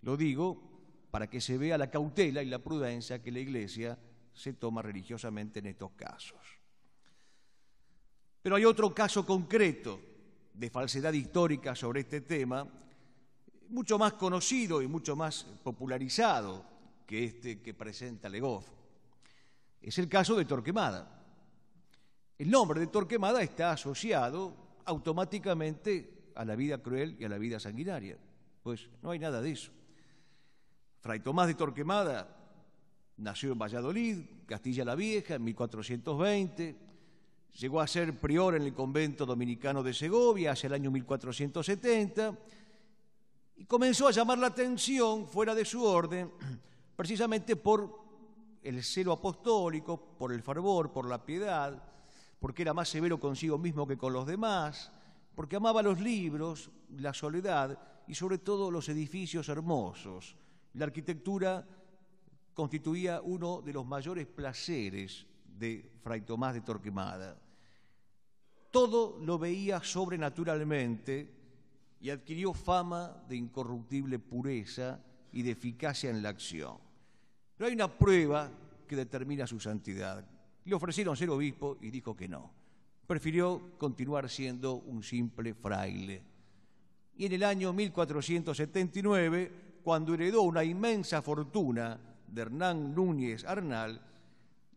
Lo digo para que se vea la cautela y la prudencia que la Iglesia se toma religiosamente en estos casos. Pero hay otro caso concreto de falsedad histórica sobre este tema, mucho más conocido y mucho más popularizado que este que presenta Legoff. Es el caso de Torquemada. El nombre de Torquemada está asociado automáticamente a la vida cruel y a la vida sanguinaria. Pues no hay nada de eso. Fray Tomás de Torquemada nació en Valladolid, Castilla la Vieja, en 1420, llegó a ser prior en el convento dominicano de Segovia hacia el año 1470 y comenzó a llamar la atención fuera de su orden precisamente por el celo apostólico, por el fervor, por la piedad, porque era más severo consigo mismo que con los demás, porque amaba los libros, la soledad y sobre todo los edificios hermosos, la arquitectura constituía uno de los mayores placeres de Fray Tomás de Torquemada. Todo lo veía sobrenaturalmente y adquirió fama de incorruptible pureza y de eficacia en la acción. Pero hay una prueba que determina su santidad. Le ofrecieron ser obispo y dijo que no. Prefirió continuar siendo un simple fraile. Y en el año 1479, cuando heredó una inmensa fortuna de Hernán Núñez Arnal,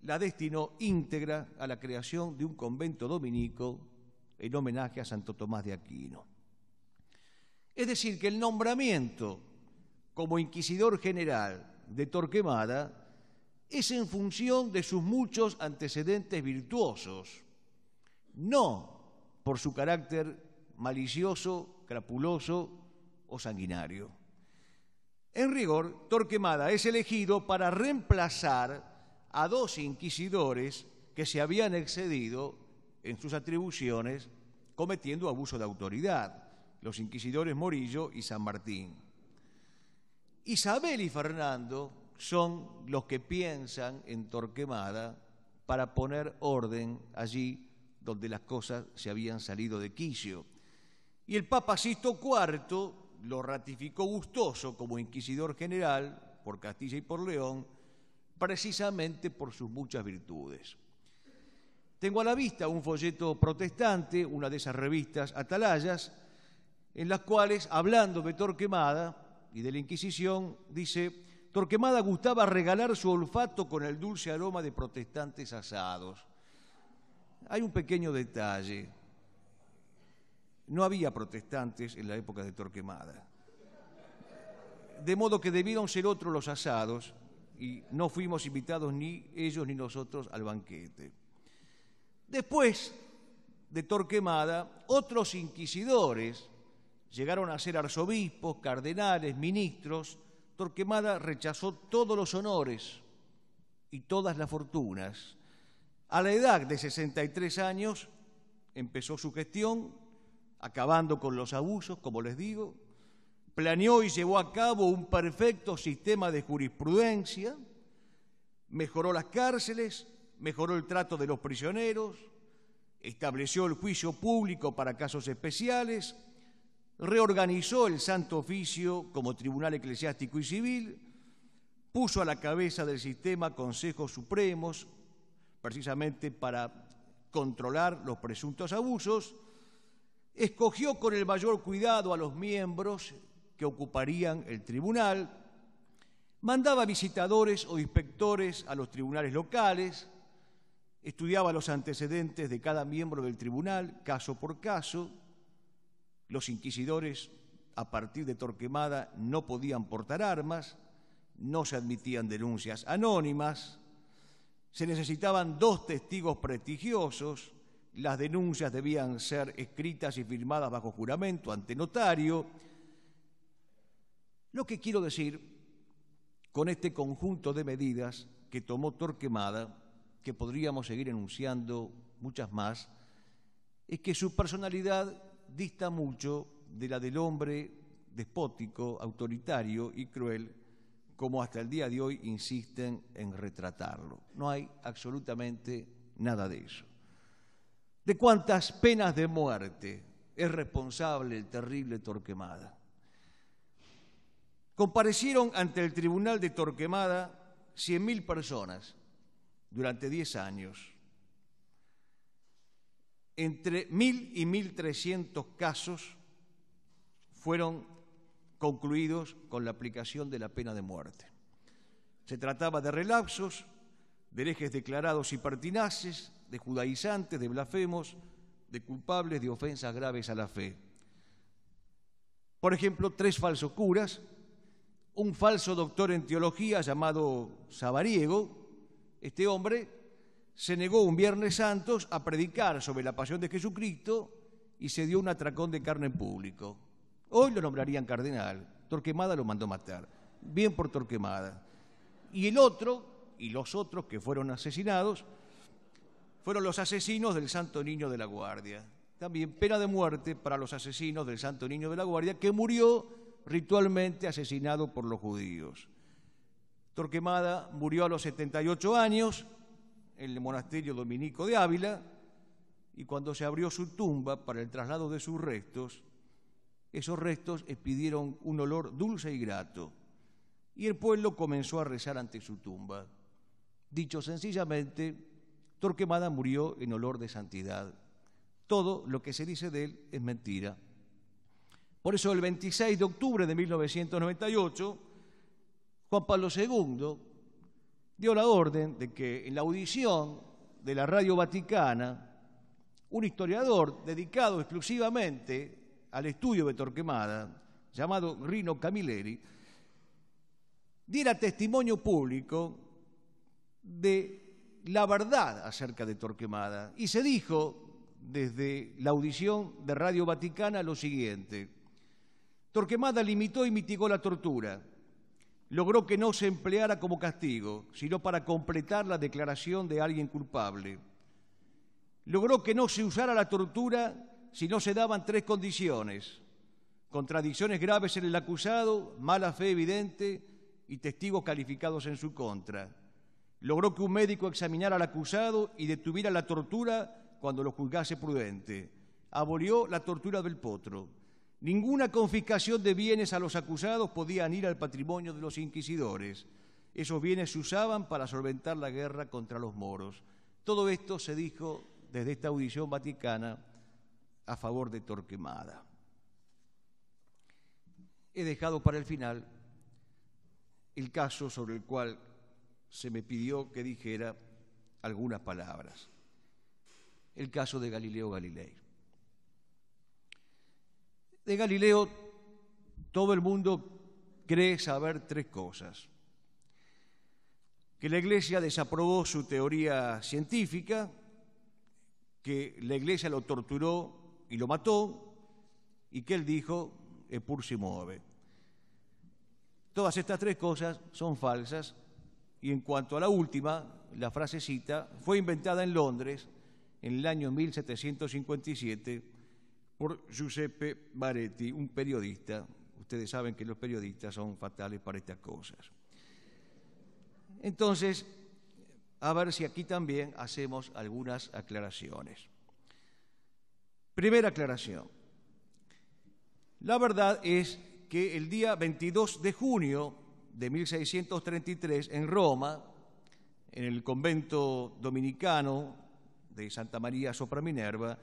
la destinó íntegra a la creación de un convento dominico en homenaje a Santo Tomás de Aquino. Es decir, que el nombramiento como inquisidor general de Torquemada es en función de sus muchos antecedentes virtuosos, no por su carácter malicioso, crapuloso o sanguinario. En rigor, Torquemada es elegido para reemplazar a dos inquisidores que se habían excedido en sus atribuciones cometiendo abuso de autoridad, los inquisidores Morillo y San Martín. Isabel y Fernando son los que piensan en Torquemada para poner orden allí donde las cosas se habían salido de quicio. Y el Papa Sisto IV lo ratificó gustoso como inquisidor general por Castilla y por León, precisamente por sus muchas virtudes. Tengo a la vista un folleto protestante, una de esas revistas atalayas, en las cuales, hablando de Torquemada y de la Inquisición, dice, Torquemada gustaba regalar su olfato con el dulce aroma de protestantes asados. Hay un pequeño detalle. No había protestantes en la época de Torquemada. De modo que debieron ser otros los asados y no fuimos invitados ni ellos ni nosotros al banquete. Después de Torquemada, otros inquisidores llegaron a ser arzobispos, cardenales, ministros. Torquemada rechazó todos los honores y todas las fortunas. A la edad de 63 años empezó su gestión acabando con los abusos, como les digo, planeó y llevó a cabo un perfecto sistema de jurisprudencia, mejoró las cárceles, mejoró el trato de los prisioneros, estableció el juicio público para casos especiales, reorganizó el Santo Oficio como Tribunal Eclesiástico y Civil, puso a la cabeza del sistema consejos supremos, precisamente para controlar los presuntos abusos, escogió con el mayor cuidado a los miembros que ocuparían el tribunal, mandaba visitadores o inspectores a los tribunales locales, estudiaba los antecedentes de cada miembro del tribunal, caso por caso. Los inquisidores, a partir de Torquemada, no podían portar armas, no se admitían denuncias anónimas, se necesitaban dos testigos prestigiosos, las denuncias debían ser escritas y firmadas bajo juramento ante notario. Lo que quiero decir con este conjunto de medidas que tomó Torquemada, que podríamos seguir enunciando muchas más, es que su personalidad dista mucho de la del hombre despótico, autoritario y cruel, como hasta el día de hoy insisten en retratarlo. No hay absolutamente nada de eso de cuántas penas de muerte es responsable el terrible Torquemada. Comparecieron ante el tribunal de Torquemada 100.000 personas durante 10 años. Entre 1.000 y 1.300 casos fueron concluidos con la aplicación de la pena de muerte. Se trataba de relapsos, de herejes declarados y pertinaces, de judaizantes, de blasfemos, de culpables de ofensas graves a la fe. Por ejemplo, tres falsos curas, un falso doctor en teología llamado Sabariego, este hombre se negó un Viernes Santos a predicar sobre la pasión de Jesucristo y se dio un atracón de carne en público. Hoy lo nombrarían cardenal. Torquemada lo mandó matar. Bien por Torquemada. Y el otro, y los otros que fueron asesinados, fueron los asesinos del Santo Niño de la Guardia. También pena de muerte para los asesinos del Santo Niño de la Guardia, que murió ritualmente asesinado por los judíos. Torquemada murió a los 78 años en el monasterio dominico de Ávila y cuando se abrió su tumba para el traslado de sus restos, esos restos expidieron un olor dulce y grato y el pueblo comenzó a rezar ante su tumba. Dicho sencillamente, Torquemada murió en olor de santidad. Todo lo que se dice de él es mentira. Por eso el 26 de octubre de 1998, Juan Pablo II dio la orden de que en la audición de la Radio Vaticana, un historiador dedicado exclusivamente al estudio de Torquemada, llamado Rino Camilleri, diera testimonio público de la verdad acerca de Torquemada. Y se dijo desde la audición de Radio Vaticana lo siguiente. Torquemada limitó y mitigó la tortura. Logró que no se empleara como castigo, sino para completar la declaración de alguien culpable. Logró que no se usara la tortura si no se daban tres condiciones. Contradicciones graves en el acusado, mala fe evidente y testigos calificados en su contra logró que un médico examinara al acusado y detuviera la tortura cuando lo juzgase prudente. Abolió la tortura del potro. Ninguna confiscación de bienes a los acusados podía ir al patrimonio de los inquisidores. Esos bienes se usaban para solventar la guerra contra los moros. Todo esto se dijo desde esta audición vaticana a favor de Torquemada. He dejado para el final el caso sobre el cual se me pidió que dijera algunas palabras. El caso de Galileo Galilei. De Galileo todo el mundo cree saber tres cosas. Que la Iglesia desaprobó su teoría científica, que la Iglesia lo torturó y lo mató, y que él dijo, e pur si muove. Todas estas tres cosas son falsas y en cuanto a la última, la frasecita fue inventada en Londres en el año 1757 por Giuseppe Baretti, un periodista. Ustedes saben que los periodistas son fatales para estas cosas. Entonces, a ver si aquí también hacemos algunas aclaraciones. Primera aclaración. La verdad es que el día 22 de junio de 1633 en Roma, en el convento dominicano de Santa María sopra Minerva,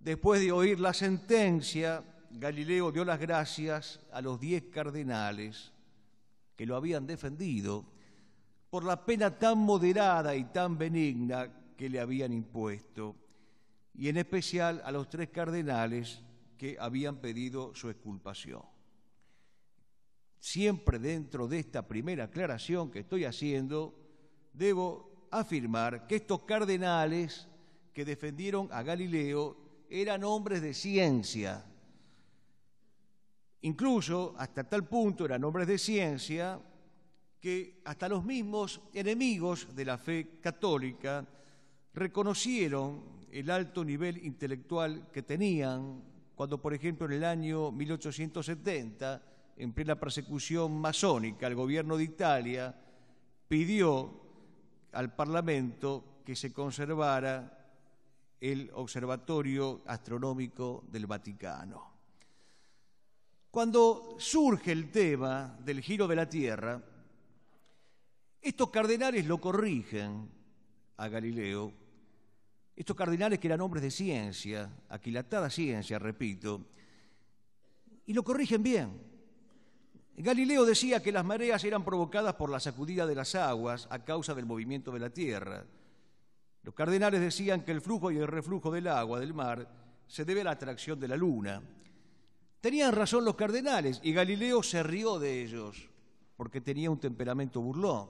después de oír la sentencia, Galileo dio las gracias a los diez cardenales que lo habían defendido por la pena tan moderada y tan benigna que le habían impuesto, y en especial a los tres cardenales que habían pedido su exculpación siempre dentro de esta primera aclaración que estoy haciendo, debo afirmar que estos cardenales que defendieron a Galileo eran hombres de ciencia. Incluso hasta tal punto eran hombres de ciencia que hasta los mismos enemigos de la fe católica reconocieron el alto nivel intelectual que tenían cuando, por ejemplo, en el año 1870 en plena persecución masónica, el gobierno de Italia pidió al Parlamento que se conservara el Observatorio Astronómico del Vaticano. Cuando surge el tema del giro de la Tierra, estos cardenales lo corrigen a Galileo, estos cardenales que eran hombres de ciencia, aquilatada ciencia, repito, y lo corrigen bien. Galileo decía que las mareas eran provocadas por la sacudida de las aguas a causa del movimiento de la Tierra. Los cardenales decían que el flujo y el reflujo del agua del mar se debe a la atracción de la luna. Tenían razón los cardenales y Galileo se rió de ellos porque tenía un temperamento burlón.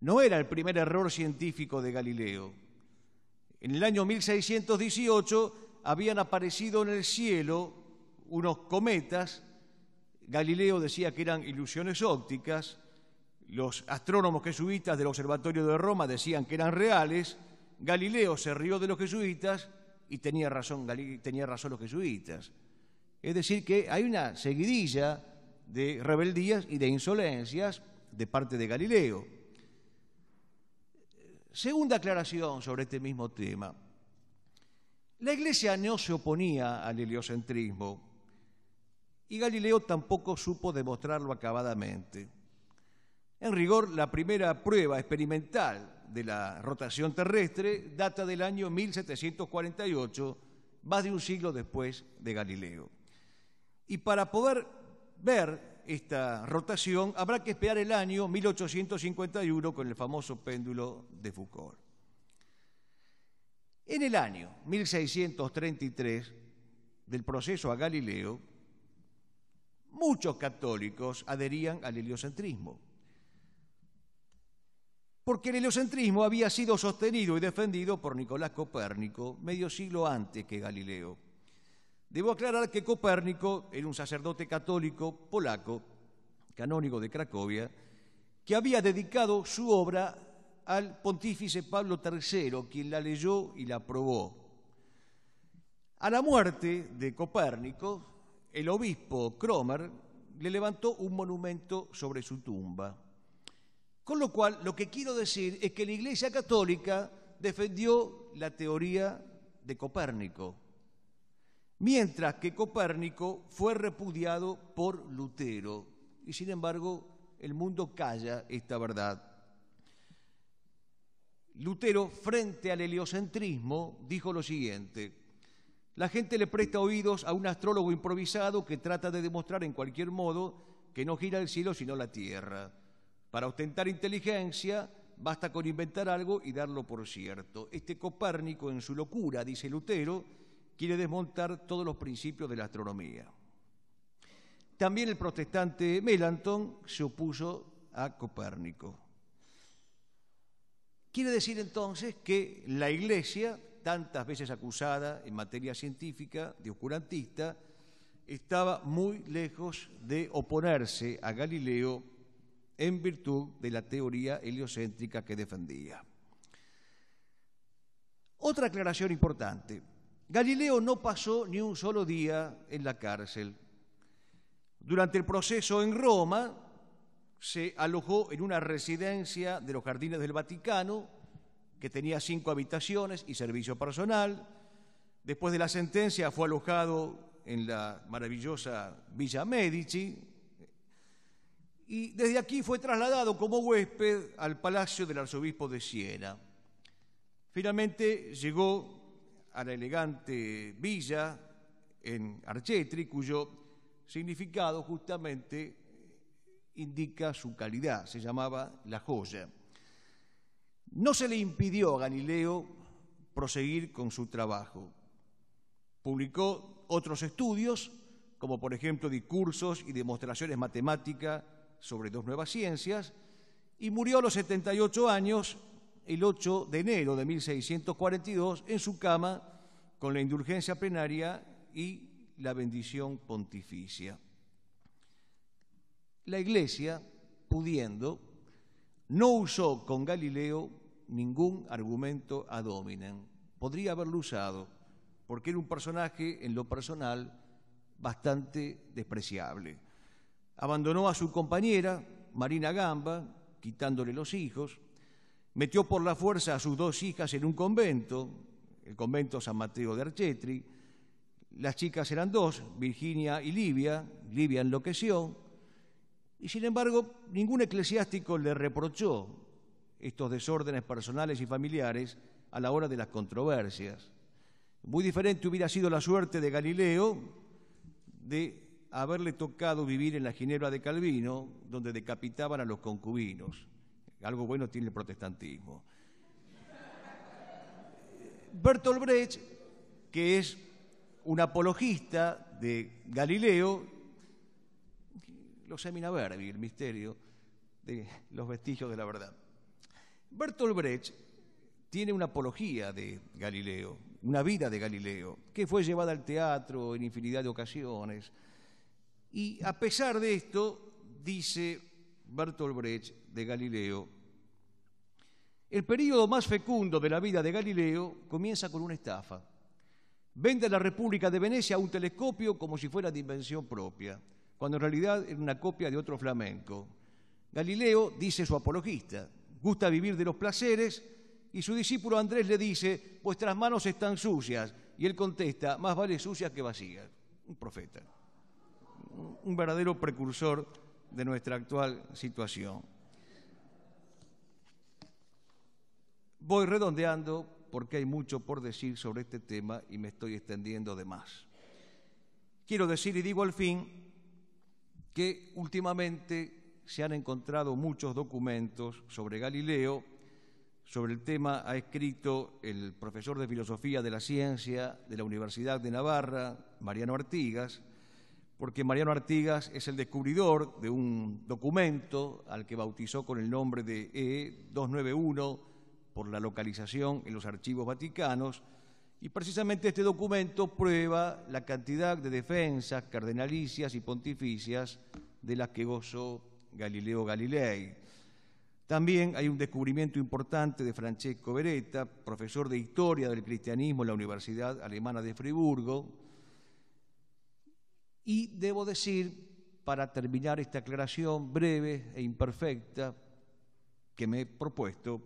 No era el primer error científico de Galileo. En el año 1618 habían aparecido en el cielo unos cometas Galileo decía que eran ilusiones ópticas, los astrónomos jesuitas del Observatorio de Roma decían que eran reales, Galileo se rió de los jesuitas y tenía razón, tenía razón los jesuitas. Es decir, que hay una seguidilla de rebeldías y de insolencias de parte de Galileo. Segunda aclaración sobre este mismo tema. La Iglesia no se oponía al heliocentrismo y Galileo tampoco supo demostrarlo acabadamente. En rigor, la primera prueba experimental de la rotación terrestre data del año 1748, más de un siglo después de Galileo. Y para poder ver esta rotación habrá que esperar el año 1851 con el famoso péndulo de Foucault. En el año 1633 del proceso a Galileo, muchos católicos adherían al heliocentrismo. Porque el heliocentrismo había sido sostenido y defendido por Nicolás Copérnico medio siglo antes que Galileo. Debo aclarar que Copérnico era un sacerdote católico polaco, canónigo de Cracovia, que había dedicado su obra al pontífice Pablo III, quien la leyó y la aprobó. A la muerte de Copérnico, el obispo Cromer le levantó un monumento sobre su tumba. Con lo cual, lo que quiero decir es que la Iglesia Católica defendió la teoría de Copérnico, mientras que Copérnico fue repudiado por Lutero. Y sin embargo, el mundo calla esta verdad. Lutero, frente al heliocentrismo, dijo lo siguiente, la gente le presta oídos a un astrólogo improvisado que trata de demostrar en cualquier modo que no gira el cielo sino la tierra. Para ostentar inteligencia basta con inventar algo y darlo por cierto. Este Copérnico, en su locura, dice Lutero, quiere desmontar todos los principios de la astronomía. También el protestante Melantón se opuso a Copérnico. Quiere decir entonces que la Iglesia tantas veces acusada en materia científica de oscurantista, estaba muy lejos de oponerse a Galileo en virtud de la teoría heliocéntrica que defendía. Otra aclaración importante. Galileo no pasó ni un solo día en la cárcel. Durante el proceso en Roma, se alojó en una residencia de los jardines del Vaticano que tenía cinco habitaciones y servicio personal. Después de la sentencia fue alojado en la maravillosa Villa Medici y desde aquí fue trasladado como huésped al palacio del arzobispo de Siena. Finalmente llegó a la elegante villa en Archetri, cuyo significado justamente indica su calidad, se llamaba la joya. No se le impidió a Galileo proseguir con su trabajo. Publicó otros estudios, como por ejemplo discursos y demostraciones matemáticas sobre dos nuevas ciencias, y murió a los 78 años el 8 de enero de 1642 en su cama con la indulgencia plenaria y la bendición pontificia. La Iglesia, pudiendo, no usó con Galileo ningún argumento a Dominan Podría haberlo usado, porque era un personaje en lo personal bastante despreciable. Abandonó a su compañera, Marina Gamba, quitándole los hijos, metió por la fuerza a sus dos hijas en un convento, el convento San Mateo de Archetri. Las chicas eran dos, Virginia y Livia. Livia enloqueció. Y sin embargo, ningún eclesiástico le reprochó estos desórdenes personales y familiares a la hora de las controversias. Muy diferente hubiera sido la suerte de Galileo de haberle tocado vivir en la Ginebra de Calvino, donde decapitaban a los concubinos. Algo bueno tiene el protestantismo. Bertolt Brecht, que es un apologista de Galileo, los semina el misterio de los vestigios de la verdad. Bertolt Brecht tiene una apología de Galileo, una vida de Galileo, que fue llevada al teatro en infinidad de ocasiones. Y a pesar de esto, dice Bertolt Brecht de Galileo, el periodo más fecundo de la vida de Galileo comienza con una estafa. Vende a la República de Venecia un telescopio como si fuera de invención propia, cuando en realidad era una copia de otro flamenco. Galileo dice su apologista, gusta vivir de los placeres, y su discípulo Andrés le dice, vuestras manos están sucias, y él contesta, más vale sucias que vacías. Un profeta, un verdadero precursor de nuestra actual situación. Voy redondeando porque hay mucho por decir sobre este tema y me estoy extendiendo de más. Quiero decir y digo al fin que últimamente se han encontrado muchos documentos sobre Galileo. Sobre el tema ha escrito el profesor de Filosofía de la Ciencia de la Universidad de Navarra, Mariano Artigas, porque Mariano Artigas es el descubridor de un documento al que bautizó con el nombre de E291 por la localización en los archivos vaticanos, y precisamente este documento prueba la cantidad de defensas cardenalicias y pontificias de las que gozó Galileo Galilei. También hay un descubrimiento importante de Francesco Beretta, profesor de historia del cristianismo en la Universidad Alemana de Friburgo. Y debo decir, para terminar esta aclaración breve e imperfecta que me he propuesto,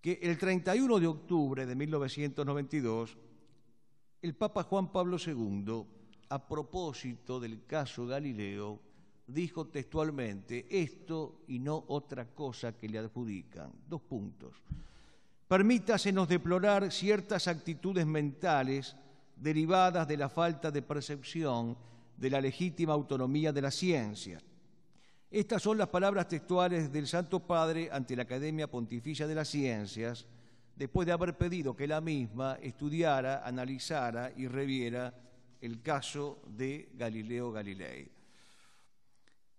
que el 31 de octubre de 1992, el Papa Juan Pablo II, a propósito del caso Galileo, dijo textualmente esto y no otra cosa que le adjudican. Dos puntos. Permítasenos deplorar ciertas actitudes mentales derivadas de la falta de percepción de la legítima autonomía de la ciencia Estas son las palabras textuales del Santo Padre ante la Academia Pontificia de las Ciencias, después de haber pedido que la misma estudiara, analizara y reviera el caso de Galileo Galilei.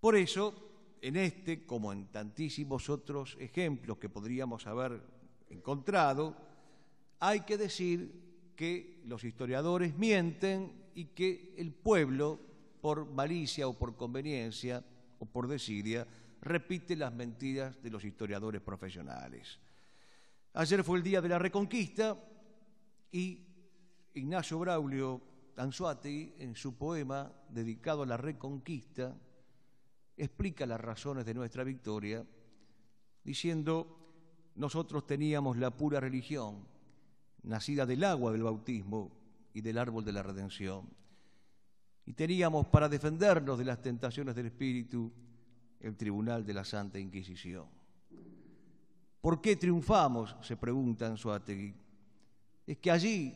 Por eso, en este, como en tantísimos otros ejemplos que podríamos haber encontrado, hay que decir que los historiadores mienten y que el pueblo, por malicia o por conveniencia o por desidia, repite las mentiras de los historiadores profesionales. Ayer fue el día de la Reconquista y Ignacio Braulio Anzuati, en su poema dedicado a la Reconquista, explica las razones de nuestra victoria diciendo, nosotros teníamos la pura religión, nacida del agua del bautismo y del árbol de la redención. Y teníamos para defendernos de las tentaciones del Espíritu el tribunal de la Santa Inquisición. ¿Por qué triunfamos? se pregunta su Suátegui. Es que allí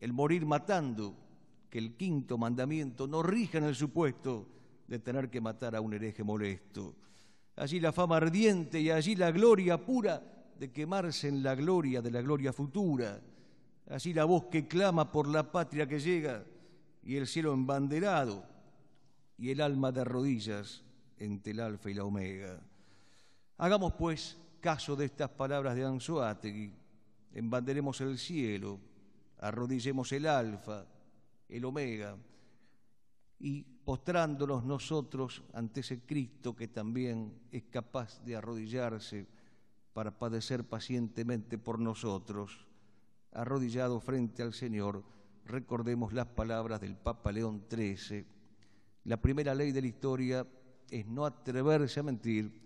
el morir matando, que el quinto mandamiento no rija en el supuesto de tener que matar a un hereje molesto. Allí la fama ardiente y allí la gloria pura de quemarse en la gloria de la gloria futura. Allí la voz que clama por la patria que llega y el cielo embanderado y el alma de rodillas entre el alfa y la omega. Hagamos pues caso de estas palabras de anzoátegui Embanderemos el cielo, arrodillemos el alfa, el omega y postrándonos nosotros ante ese Cristo que también es capaz de arrodillarse para padecer pacientemente por nosotros, arrodillado frente al Señor, recordemos las palabras del Papa León XIII. La primera ley de la historia es no atreverse a mentir,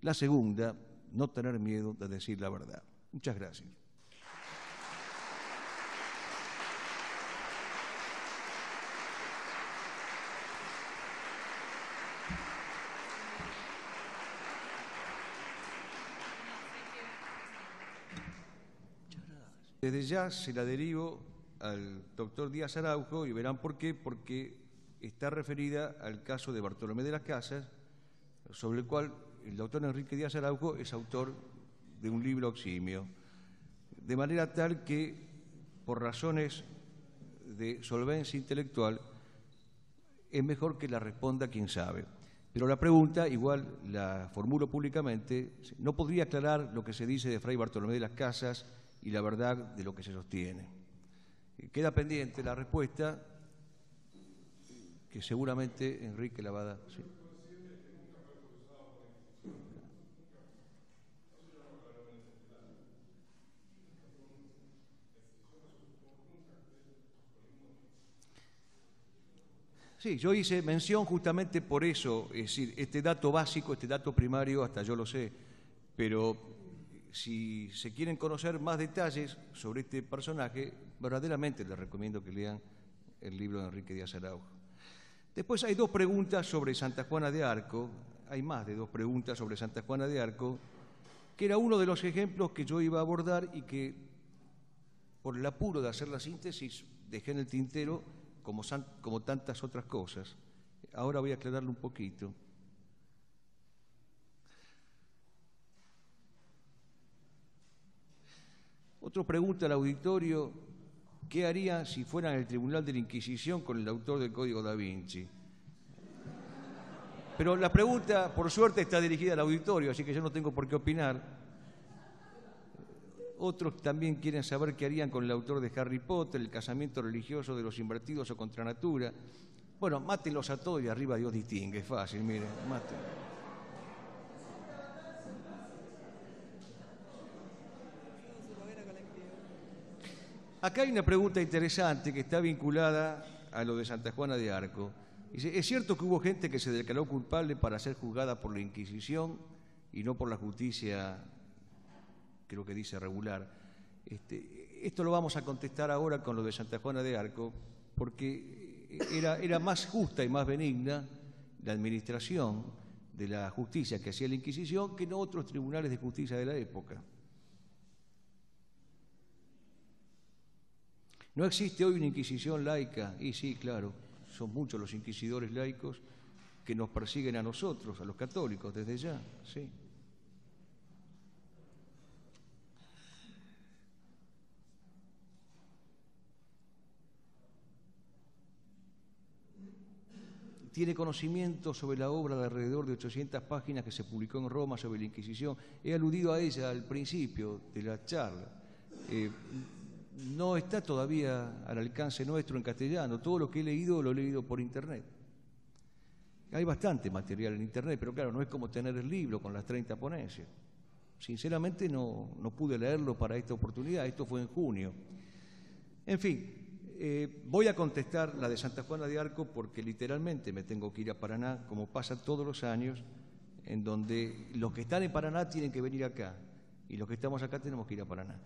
la segunda, no tener miedo de decir la verdad. Muchas gracias. desde ya se la derivo al doctor Díaz Araujo y verán por qué, porque está referida al caso de Bartolomé de las Casas, sobre el cual el doctor Enrique Díaz Araujo es autor de un libro Oximio. de manera tal que, por razones de solvencia intelectual, es mejor que la responda quien sabe. Pero la pregunta, igual la formulo públicamente, ¿no podría aclarar lo que se dice de Fray Bartolomé de las Casas y la verdad de lo que se sostiene. Queda pendiente la respuesta que seguramente Enrique la va a dar. Sí. Sí, yo hice mención justamente por eso, es decir, este dato básico, este dato primario, hasta yo lo sé, pero si se quieren conocer más detalles sobre este personaje, verdaderamente les recomiendo que lean el libro de Enrique Díaz Araujo. Después hay dos preguntas sobre Santa Juana de Arco, hay más de dos preguntas sobre Santa Juana de Arco, que era uno de los ejemplos que yo iba a abordar y que, por el apuro de hacer la síntesis, dejé en el tintero como, como tantas otras cosas. Ahora voy a aclararlo un poquito. Otro pregunta al auditorio, ¿qué harían si fueran el Tribunal de la Inquisición con el autor del Código da Vinci? Pero la pregunta, por suerte, está dirigida al auditorio, así que yo no tengo por qué opinar. Otros también quieren saber qué harían con el autor de Harry Potter, el casamiento religioso de los invertidos o contra natura. Bueno, mátelos a todos y arriba Dios distingue, es fácil, miren, mátelos. Acá hay una pregunta interesante que está vinculada a lo de Santa Juana de Arco. Dice, ¿es cierto que hubo gente que se declaró culpable para ser juzgada por la Inquisición y no por la justicia, creo que dice regular? Este, esto lo vamos a contestar ahora con lo de Santa Juana de Arco, porque era, era más justa y más benigna la administración de la justicia que hacía la Inquisición que no otros tribunales de justicia de la época. No existe hoy una Inquisición laica, y sí, claro, son muchos los inquisidores laicos que nos persiguen a nosotros, a los católicos, desde ya, sí. tiene conocimiento sobre la obra de alrededor de 800 páginas que se publicó en Roma sobre la Inquisición. He aludido a ella al principio de la charla. Eh, no está todavía al alcance nuestro en castellano. Todo lo que he leído lo he leído por internet. Hay bastante material en internet, pero claro, no es como tener el libro con las 30 ponencias. Sinceramente no, no pude leerlo para esta oportunidad, esto fue en junio. En fin, eh, voy a contestar la de Santa Juana de Arco porque literalmente me tengo que ir a Paraná, como pasa todos los años, en donde los que están en Paraná tienen que venir acá y los que estamos acá tenemos que ir a Paraná.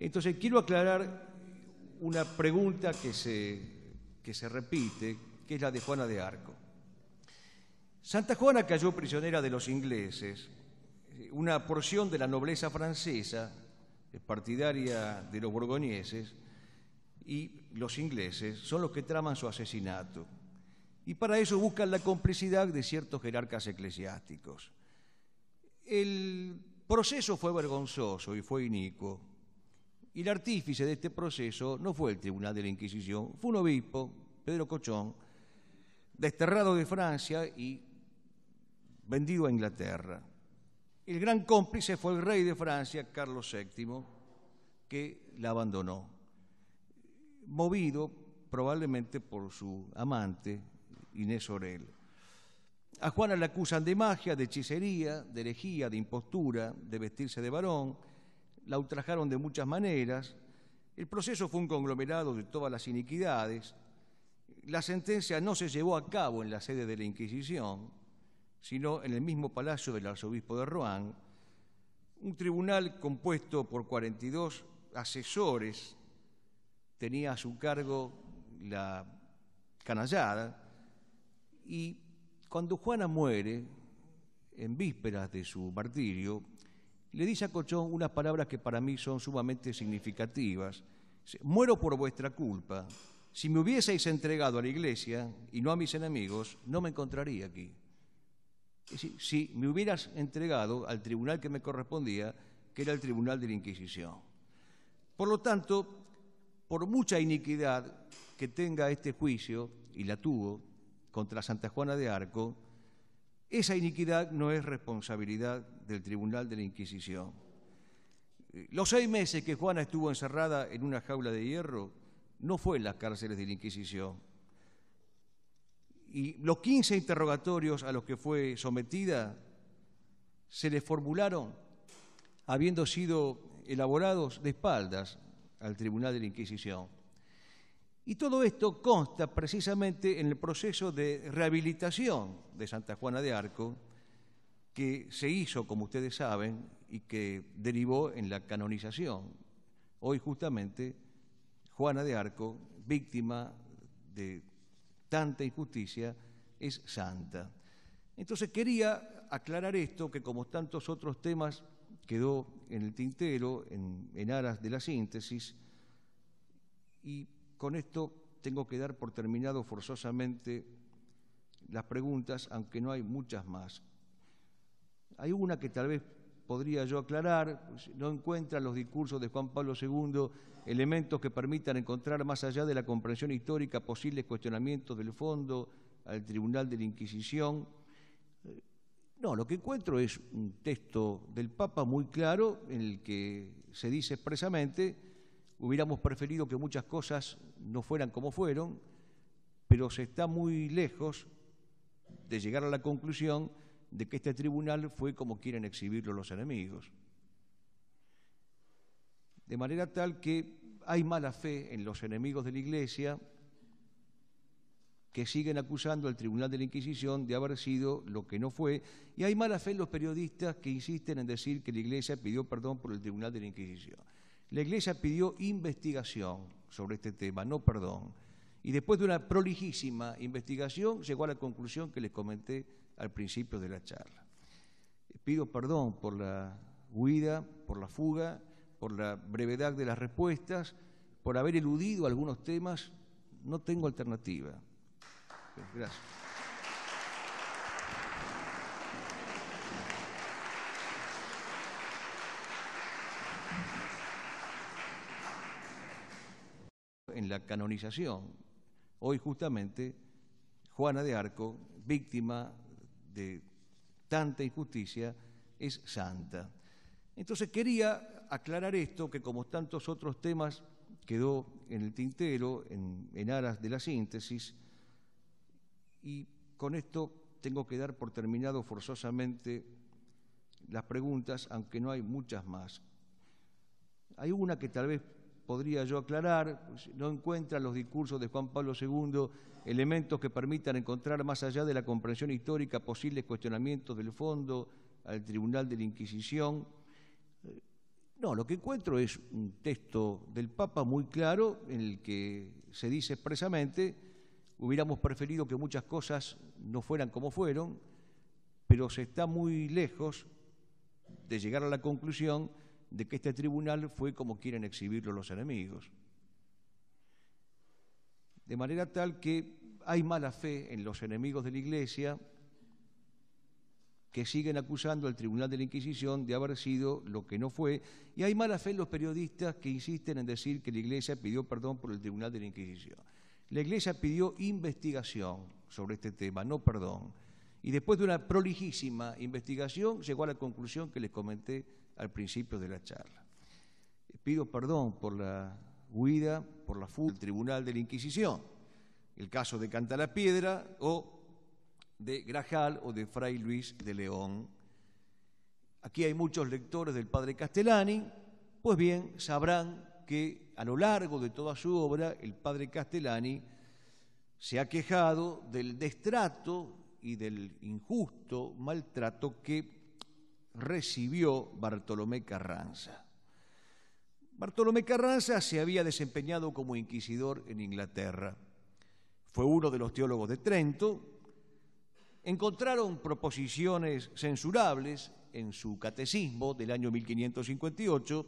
Entonces, quiero aclarar una pregunta que se, repite, que es la de Juana de Arco. Santa Juana cayó prisionera de los ingleses. Una porción de la nobleza francesa, partidaria de los borgoñeses, y los ingleses son los que traman su asesinato. Y para eso buscan la complicidad de ciertos jerarcas eclesiásticos. El proceso fue vergonzoso y fue inicuo. Y el artífice de este proceso no fue el Tribunal de la Inquisición, fue un obispo, Pedro Cochón, desterrado de Francia y vendido a Inglaterra. El gran cómplice fue el rey de Francia, Carlos VII, que la abandonó, movido probablemente por su amante, Inés Orel. A Juana la acusan de magia, de hechicería, de herejía, de impostura, de vestirse de varón, la ultrajaron de muchas maneras, el proceso fue un conglomerado de todas las iniquidades, la sentencia no se llevó a cabo en la sede de la Inquisición, sino en el mismo palacio del arzobispo de Rouen, un tribunal compuesto por 42 asesores tenía a su cargo la canallada y cuando Juana muere, en vísperas de su martirio, le dice a Cochón unas palabras que para mí son sumamente significativas. Muero por vuestra culpa. Si me hubieseis entregado a la iglesia y no a mis enemigos, no me encontraría aquí. Si, si me hubieras entregado al tribunal que me correspondía, que era el tribunal de la Inquisición. Por lo tanto, por mucha iniquidad que tenga este juicio, y la tuvo, contra Santa Juana de Arco, esa iniquidad no es responsabilidad del Tribunal de la Inquisición. Eh, los seis meses que Juana estuvo encerrada en una jaula de hierro no fue en las cárceles de la Inquisición. Y los 15 interrogatorios a los que fue sometida se le formularon habiendo sido elaborados de espaldas al Tribunal de la Inquisición. Y todo esto consta precisamente en el proceso de rehabilitación de Santa Juana de Arco, que se hizo, como ustedes saben, y que derivó en la canonización. Hoy justamente Juana de Arco, víctima de tanta injusticia, es santa. Entonces quería aclarar esto, que como tantos otros temas quedó en el tintero, en, aras de la síntesis, y con esto tengo que dar por terminado forzosamente las preguntas, aunque no hay muchas más. Hay una que tal vez podría yo aclarar, pues, no encuentran los discursos de Juan Pablo II elementos que permitan encontrar más allá de la comprensión histórica posibles cuestionamientos del fondo al Tribunal de la Inquisición. Eh, no, lo que encuentro es un texto del Papa muy claro en el que se dice expresamente, hubiéramos preferido que muchas cosas no fueran como fueron, pero se está muy lejos de llegar a la conclusión de que este tribunal fue como quieren exhibirlo los enemigos. De manera tal que hay mala fe en los enemigos de la Iglesia que siguen acusando al Tribunal de la Inquisición de haber sido lo que no fue, y hay mala fe en los periodistas que insisten en decir que la Iglesia pidió perdón por el Tribunal de la Inquisición. La Iglesia pidió investigación sobre este tema, no perdón. Y después de una prolijísima investigación llegó a la conclusión que les comenté al principio de la charla. Pido perdón por la huida, por la fuga, por la brevedad de las respuestas, por haber eludido algunos temas. No tengo alternativa. Gracias. En la canonización, hoy justamente Juana de Arco, víctima de tanta injusticia es santa. Entonces quería aclarar esto, que como tantos otros temas quedó en el tintero, en, aras de la síntesis, y con esto tengo que dar por terminado forzosamente las preguntas, aunque no hay muchas más. Hay una que tal vez podría yo aclarar, pues, no encuentran los discursos de Juan Pablo II elementos que permitan encontrar más allá de la comprensión histórica posibles cuestionamientos del fondo al Tribunal de la Inquisición. No, lo que encuentro es un texto del Papa muy claro en el que se dice expresamente, hubiéramos preferido que muchas cosas no fueran como fueron, pero se está muy lejos de llegar a la conclusión de que este tribunal fue como quieren exhibirlo los enemigos. De manera tal que hay mala fe en los enemigos de la Iglesia que siguen acusando al Tribunal de la Inquisición de haber sido lo que no fue, y hay mala fe en los periodistas que insisten en decir que la Iglesia pidió perdón por el Tribunal de la Inquisición. La Iglesia pidió investigación sobre este tema, no perdón. Y después de una prolijísima investigación llegó a la conclusión que les comenté al principio de la charla. Eh, pido perdón por la huida, por la fuga del Tribunal de la Inquisición, el caso de Cantalapiedra o de Grajal o de Fray Luis de León. Aquí hay muchos lectores del padre Castellani, pues bien, sabrán que a lo largo de toda su obra el padre Castellani se ha quejado del destrato y del injusto maltrato que recibió Bartolomé Carranza. Bartolomé Carranza se había desempeñado como inquisidor en Inglaterra. Fue uno de los teólogos de Trento. Encontraron proposiciones censurables en su catecismo del año 1558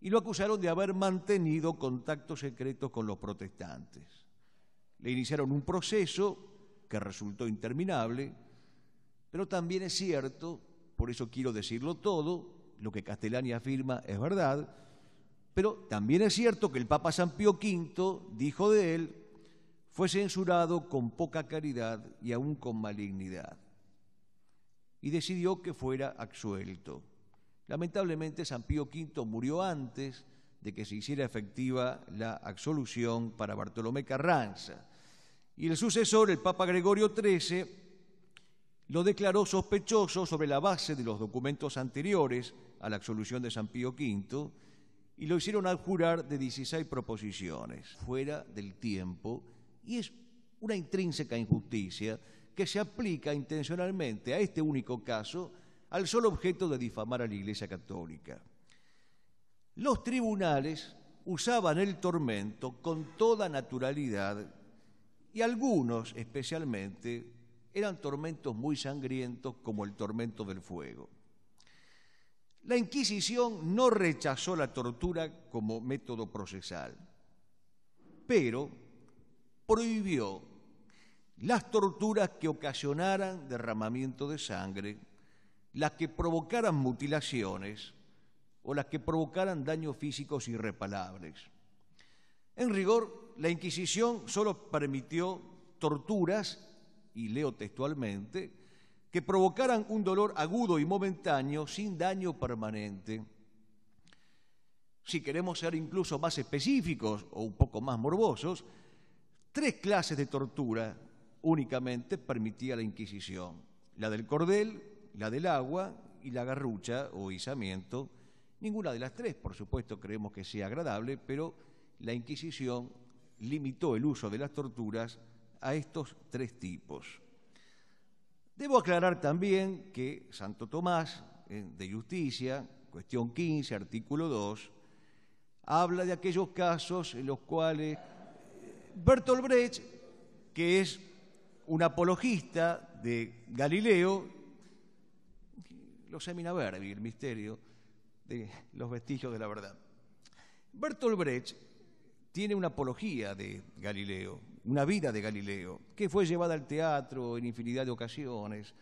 y lo acusaron de haber mantenido contactos secretos con los protestantes. Le iniciaron un proceso que resultó interminable, pero también es cierto por eso quiero decirlo todo, lo que Castellani afirma es verdad, pero también es cierto que el Papa San Pío V dijo de él, fue censurado con poca caridad y aún con malignidad, y decidió que fuera absuelto. Lamentablemente San Pío V murió antes de que se hiciera efectiva la absolución para Bartolomé Carranza. Y el sucesor, el Papa Gregorio XIII, lo declaró sospechoso sobre la base de los documentos anteriores a la absolución de San Pío V y lo hicieron jurar de 16 proposiciones, fuera del tiempo, y es una intrínseca injusticia que se aplica intencionalmente a este único caso al solo objeto de difamar a la Iglesia Católica. Los tribunales usaban el tormento con toda naturalidad y algunos especialmente eran tormentos muy sangrientos como el tormento del fuego. La Inquisición no rechazó la tortura como método procesal, pero prohibió las torturas que ocasionaran derramamiento de sangre, las que provocaran mutilaciones o las que provocaran daños físicos irreparables. En rigor, la Inquisición solo permitió torturas y leo textualmente, que provocaran un dolor agudo y momentáneo sin daño permanente. Si queremos ser incluso más específicos o un poco más morbosos, tres clases de tortura únicamente permitía la Inquisición, la del cordel, la del agua y la garrucha o izamiento. Ninguna de las tres, por supuesto, creemos que sea agradable, pero la Inquisición limitó el uso de las torturas a estos tres tipos. Debo aclarar también que Santo Tomás eh, de Justicia, cuestión 15, artículo 2, habla de aquellos casos en los cuales eh, Bertolt Brecht, que es un apologista de Galileo, los Verbi, el misterio de los vestigios de la verdad. Bertolt Brecht tiene una apología de Galileo, una vida de Galileo, que fue llevada al teatro en infinidad de ocasiones.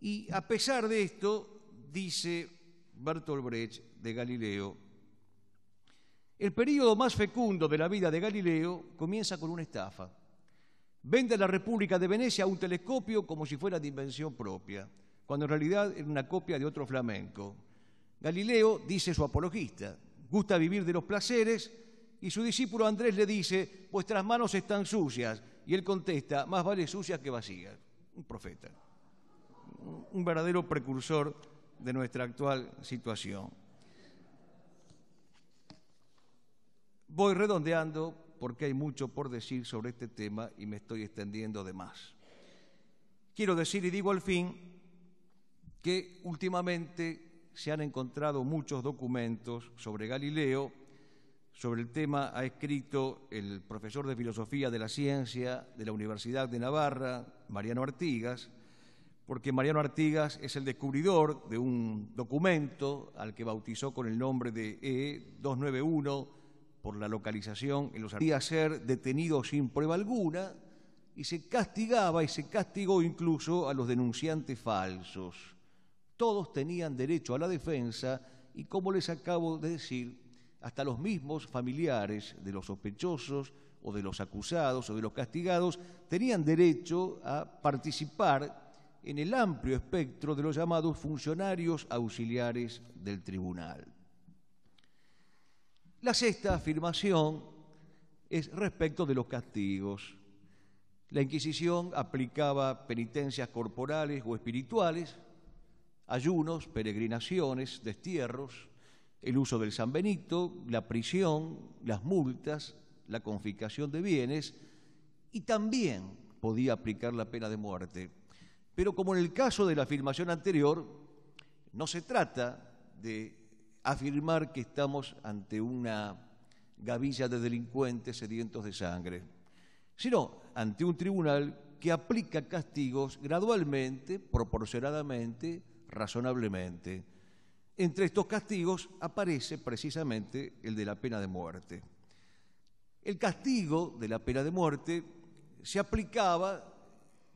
Y a pesar de esto, dice Bertolt Brecht de Galileo, el periodo más fecundo de la vida de Galileo comienza con una estafa. Vende a la República de Venecia un telescopio como si fuera de invención propia, cuando en realidad era una copia de otro flamenco. Galileo, dice su apologista, gusta vivir de los placeres y su discípulo Andrés le dice, vuestras manos están sucias. Y él contesta, más vale sucias que vacías. Un profeta, un verdadero precursor de nuestra actual situación. Voy redondeando porque hay mucho por decir sobre este tema y me estoy extendiendo de más. Quiero decir y digo al fin que últimamente se han encontrado muchos documentos sobre Galileo sobre el tema ha escrito el profesor de Filosofía de la Ciencia de la Universidad de Navarra, Mariano Artigas, porque Mariano Artigas es el descubridor de un documento al que bautizó con el nombre de E291 por la localización en los podía ser detenido sin prueba alguna y se castigaba y se castigó incluso a los denunciantes falsos. Todos tenían derecho a la defensa y como les acabo de decir, hasta los mismos familiares de los sospechosos o de los acusados o de los castigados tenían derecho a participar en el amplio espectro de los llamados funcionarios auxiliares del tribunal. La sexta afirmación es respecto de los castigos. La Inquisición aplicaba penitencias corporales o espirituales, ayunos, peregrinaciones, destierros, el uso del San Benito, la prisión, las multas, la confiscación de bienes y también podía aplicar la pena de muerte. Pero como en el caso de la afirmación anterior, no se trata de afirmar que estamos ante una gavilla de delincuentes sedientos de sangre, sino ante un tribunal que aplica castigos gradualmente, proporcionadamente, razonablemente entre estos castigos aparece precisamente el de la pena de muerte. El castigo de la pena de muerte se aplicaba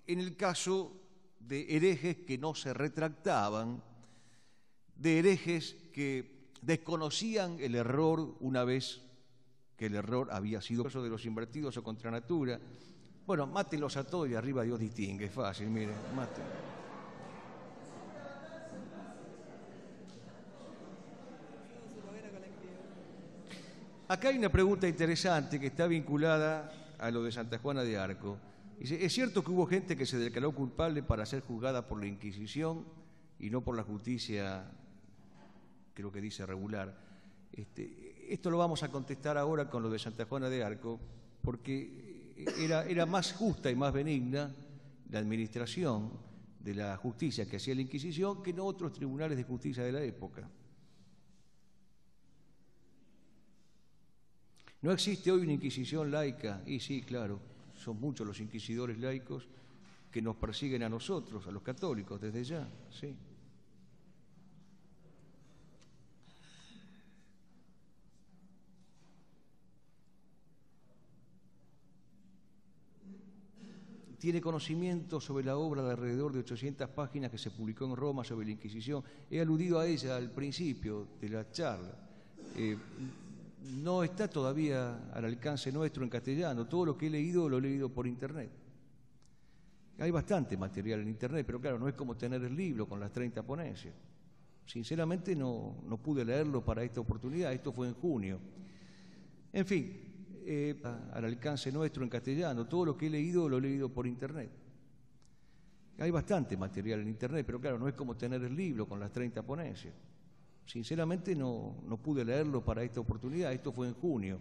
en el caso de herejes que no se retractaban, de herejes que desconocían el error una vez que el error había sido caso de los invertidos o contra natura. Bueno, mátenlos a todos y arriba Dios distingue, es fácil, mire, mátenlos. Acá hay una pregunta interesante que está vinculada a lo de Santa Juana de Arco. Dice, ¿es cierto que hubo gente que se declaró culpable para ser juzgada por la Inquisición y no por la justicia, creo que dice regular? Este, esto lo vamos a contestar ahora con lo de Santa Juana de Arco, porque era, era más justa y más benigna la administración de la justicia que hacía la Inquisición que en otros tribunales de justicia de la época. ¿No existe hoy una Inquisición laica? Y sí, claro, son muchos los inquisidores laicos que nos persiguen a nosotros, a los católicos, desde ya, sí. tiene conocimiento sobre la obra de alrededor de 800 páginas que se publicó en Roma sobre la Inquisición. He aludido a ella al principio de la charla. Eh, no está todavía al alcance nuestro en castellano. Todo lo que he leído lo he leído por internet. Hay bastante material en internet, pero claro, no es como tener el libro con las 30 ponencias. Sinceramente no, no pude leerlo para esta oportunidad, esto fue en junio. En fin, eh, al alcance nuestro en castellano, todo lo que he leído lo he leído por internet. Hay bastante material en internet, pero claro, no es como tener el libro con las 30 ponencias. Sinceramente no, pude leerlo para esta oportunidad, esto fue en junio.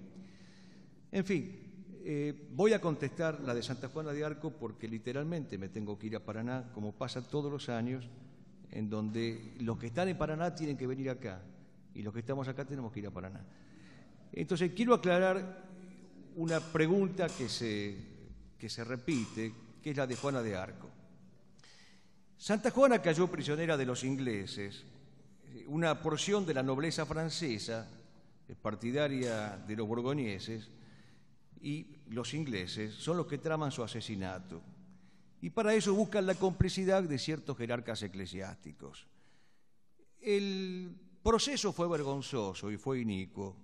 En fin, eh, voy a contestar la de Santa Juana de Arco porque literalmente me tengo que ir a Paraná, como pasa todos los años, en donde los que están en Paraná tienen que venir acá y los que estamos acá tenemos que ir a Paraná. Entonces, quiero aclarar una pregunta que se, que se repite, que es la de Juana de Arco. Santa Juana cayó prisionera de los ingleses una porción de la nobleza francesa, eh, partidaria de los borgoñeses, y los ingleses son los que traman su asesinato. Y para eso buscan la complicidad de ciertos jerarcas eclesiásticos. El proceso fue vergonzoso y fue inicuo.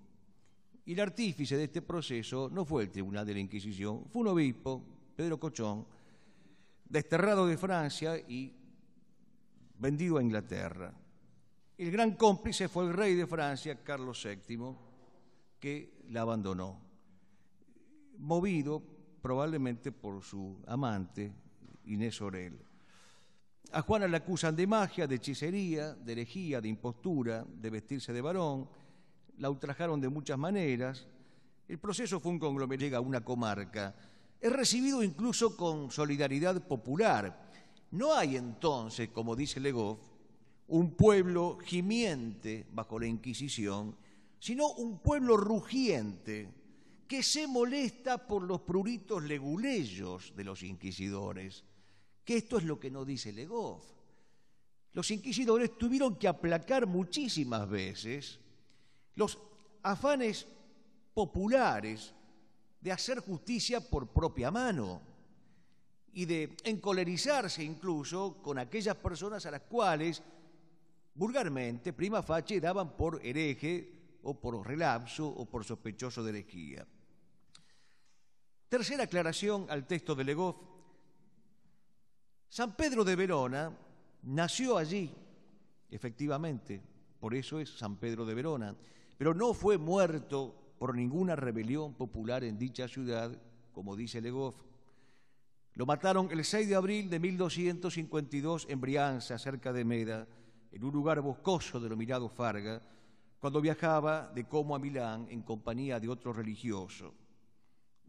Y el artífice de este proceso no fue el Tribunal de la Inquisición, fue un obispo, Pedro Cochón, desterrado de Francia y vendido a Inglaterra. El gran cómplice fue el rey de Francia, Carlos VII, que la abandonó, movido probablemente por su amante, Inés Orel. A Juana la acusan de magia, de hechicería, de herejía, de impostura, de vestirse de varón. La ultrajaron de muchas maneras. El proceso fue un conglomerado, llega a una comarca. Es recibido incluso con solidaridad popular. No hay entonces, como dice Legoff, un pueblo gimiente bajo la Inquisición, sino un pueblo rugiente que se molesta por los pruritos leguleyos de los inquisidores, que esto es lo que nos dice Legoff. Los inquisidores tuvieron que aplacar muchísimas veces los afanes populares de hacer justicia por propia mano y de encolerizarse incluso con aquellas personas a las cuales Vulgarmente, prima facie daban por hereje o por relapso o por sospechoso de herejía. Tercera aclaración al texto de Legoff. San Pedro de Verona nació allí, efectivamente, por eso es San Pedro de Verona, pero no fue muerto por ninguna rebelión popular en dicha ciudad, como dice Legoff. Lo mataron el 6 de abril de 1252 en Brianza, cerca de Meda en un lugar boscoso denominado Farga, cuando viajaba de Como a Milán en compañía de otro religioso.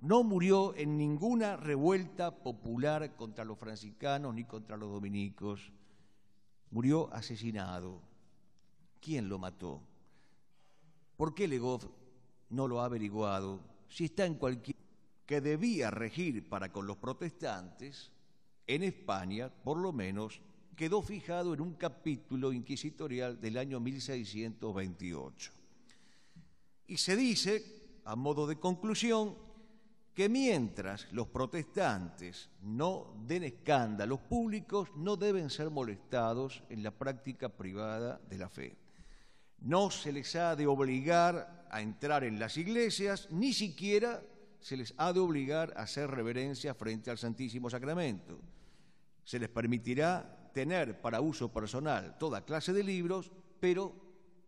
No murió en ninguna revuelta popular contra los franciscanos ni contra los dominicos. Murió asesinado. ¿Quién lo mató? ¿Por qué Legov no lo ha averiguado? Si está en cualquier que debía regir para con los protestantes, en España, por lo menos, quedó fijado en un capítulo inquisitorial del año 1628. Y se dice, a modo de conclusión, que mientras los protestantes no den escándalos públicos, no deben ser molestados en la práctica privada de la fe. No se les ha de obligar a entrar en las iglesias, ni siquiera se les ha de obligar a hacer reverencia frente al Santísimo Sacramento. Se les permitirá tener para uso personal toda clase de libros, pero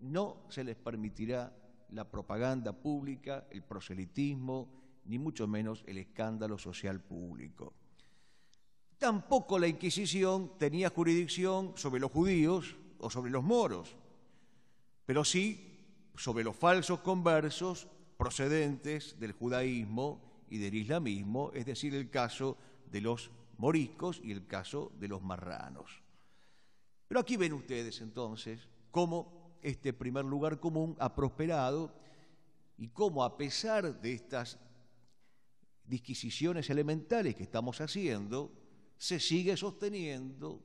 no se les permitirá la propaganda pública, el proselitismo, ni mucho menos el escándalo social público. Tampoco la Inquisición tenía jurisdicción sobre los judíos o sobre los moros, pero sí sobre los falsos conversos procedentes del judaísmo y del islamismo, es decir, el caso de los moriscos y el caso de los marranos. Pero aquí ven ustedes entonces cómo este primer lugar común ha prosperado y cómo a pesar de estas disquisiciones elementales que estamos haciendo, se sigue sosteniendo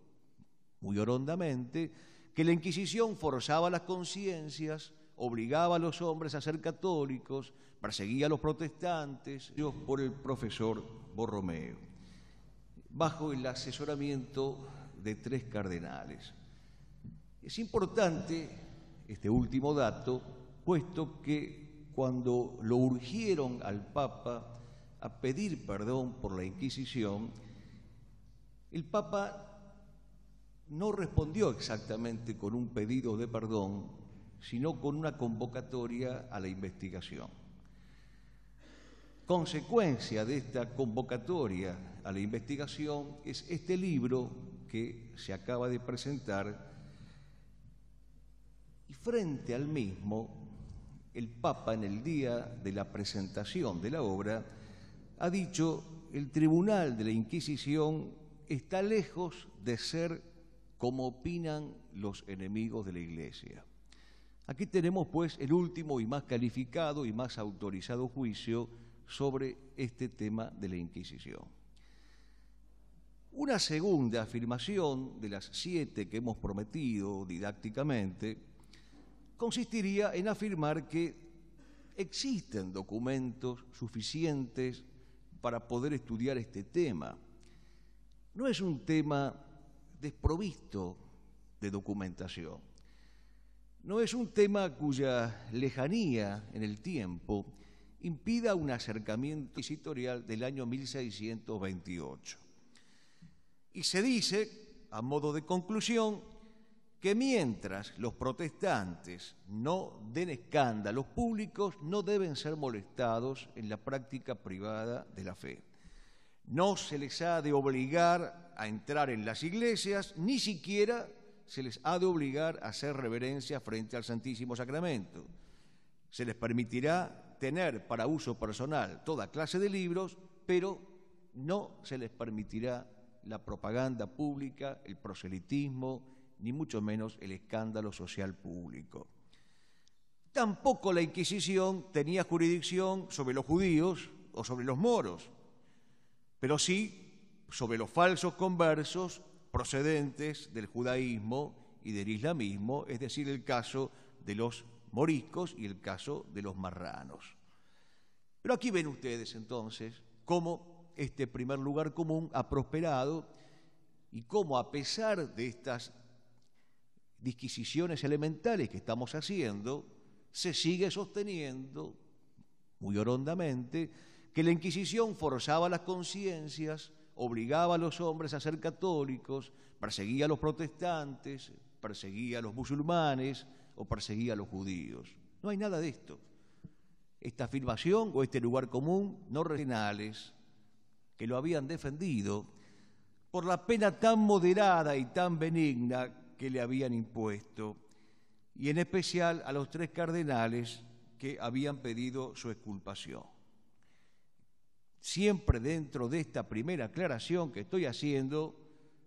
muy horondamente que la Inquisición forzaba las conciencias, obligaba a los hombres a ser católicos, perseguía a los protestantes, por el profesor Borromeo bajo el asesoramiento de tres cardenales. Es importante este último dato, puesto que cuando lo urgieron al Papa a pedir perdón por la Inquisición, el Papa no respondió exactamente con un pedido de perdón, sino con una convocatoria a la investigación consecuencia de esta convocatoria a la investigación es este libro que se acaba de presentar y frente al mismo el Papa en el día de la presentación de la obra ha dicho el Tribunal de la Inquisición está lejos de ser como opinan los enemigos de la Iglesia. Aquí tenemos pues el último y más calificado y más autorizado juicio sobre este tema de la Inquisición. Una segunda afirmación de las siete que hemos prometido didácticamente consistiría en afirmar que existen documentos suficientes para poder estudiar este tema. No es un tema desprovisto de documentación. No es un tema cuya lejanía en el tiempo impida un acercamiento inquisitorial del año 1628. Y se dice, a modo de conclusión, que mientras los protestantes no den escándalos públicos, no deben ser molestados en la práctica privada de la fe. No se les ha de obligar a entrar en las iglesias, ni siquiera se les ha de obligar a hacer reverencia frente al Santísimo Sacramento. Se les permitirá tener para uso personal toda clase de libros, pero no se les permitirá la propaganda pública, el proselitismo, ni mucho menos el escándalo social público. Tampoco la Inquisición tenía jurisdicción sobre los judíos o sobre los moros, pero sí sobre los falsos conversos procedentes del judaísmo y del islamismo, es decir, el caso de los moriscos y el caso de los marranos. Pero aquí ven ustedes entonces cómo este primer lugar común ha prosperado y cómo a pesar de estas disquisiciones elementales que estamos haciendo, se sigue sosteniendo muy horondamente que la Inquisición forzaba las conciencias, obligaba a los hombres a ser católicos, perseguía a los protestantes, perseguía a los musulmanes, o perseguía a los judíos. No hay nada de esto. Esta afirmación o este lugar común, no renales, que lo habían defendido por la pena tan moderada y tan benigna que le habían impuesto, y en especial a los tres cardenales que habían pedido su exculpación. Siempre dentro de esta primera aclaración que estoy haciendo,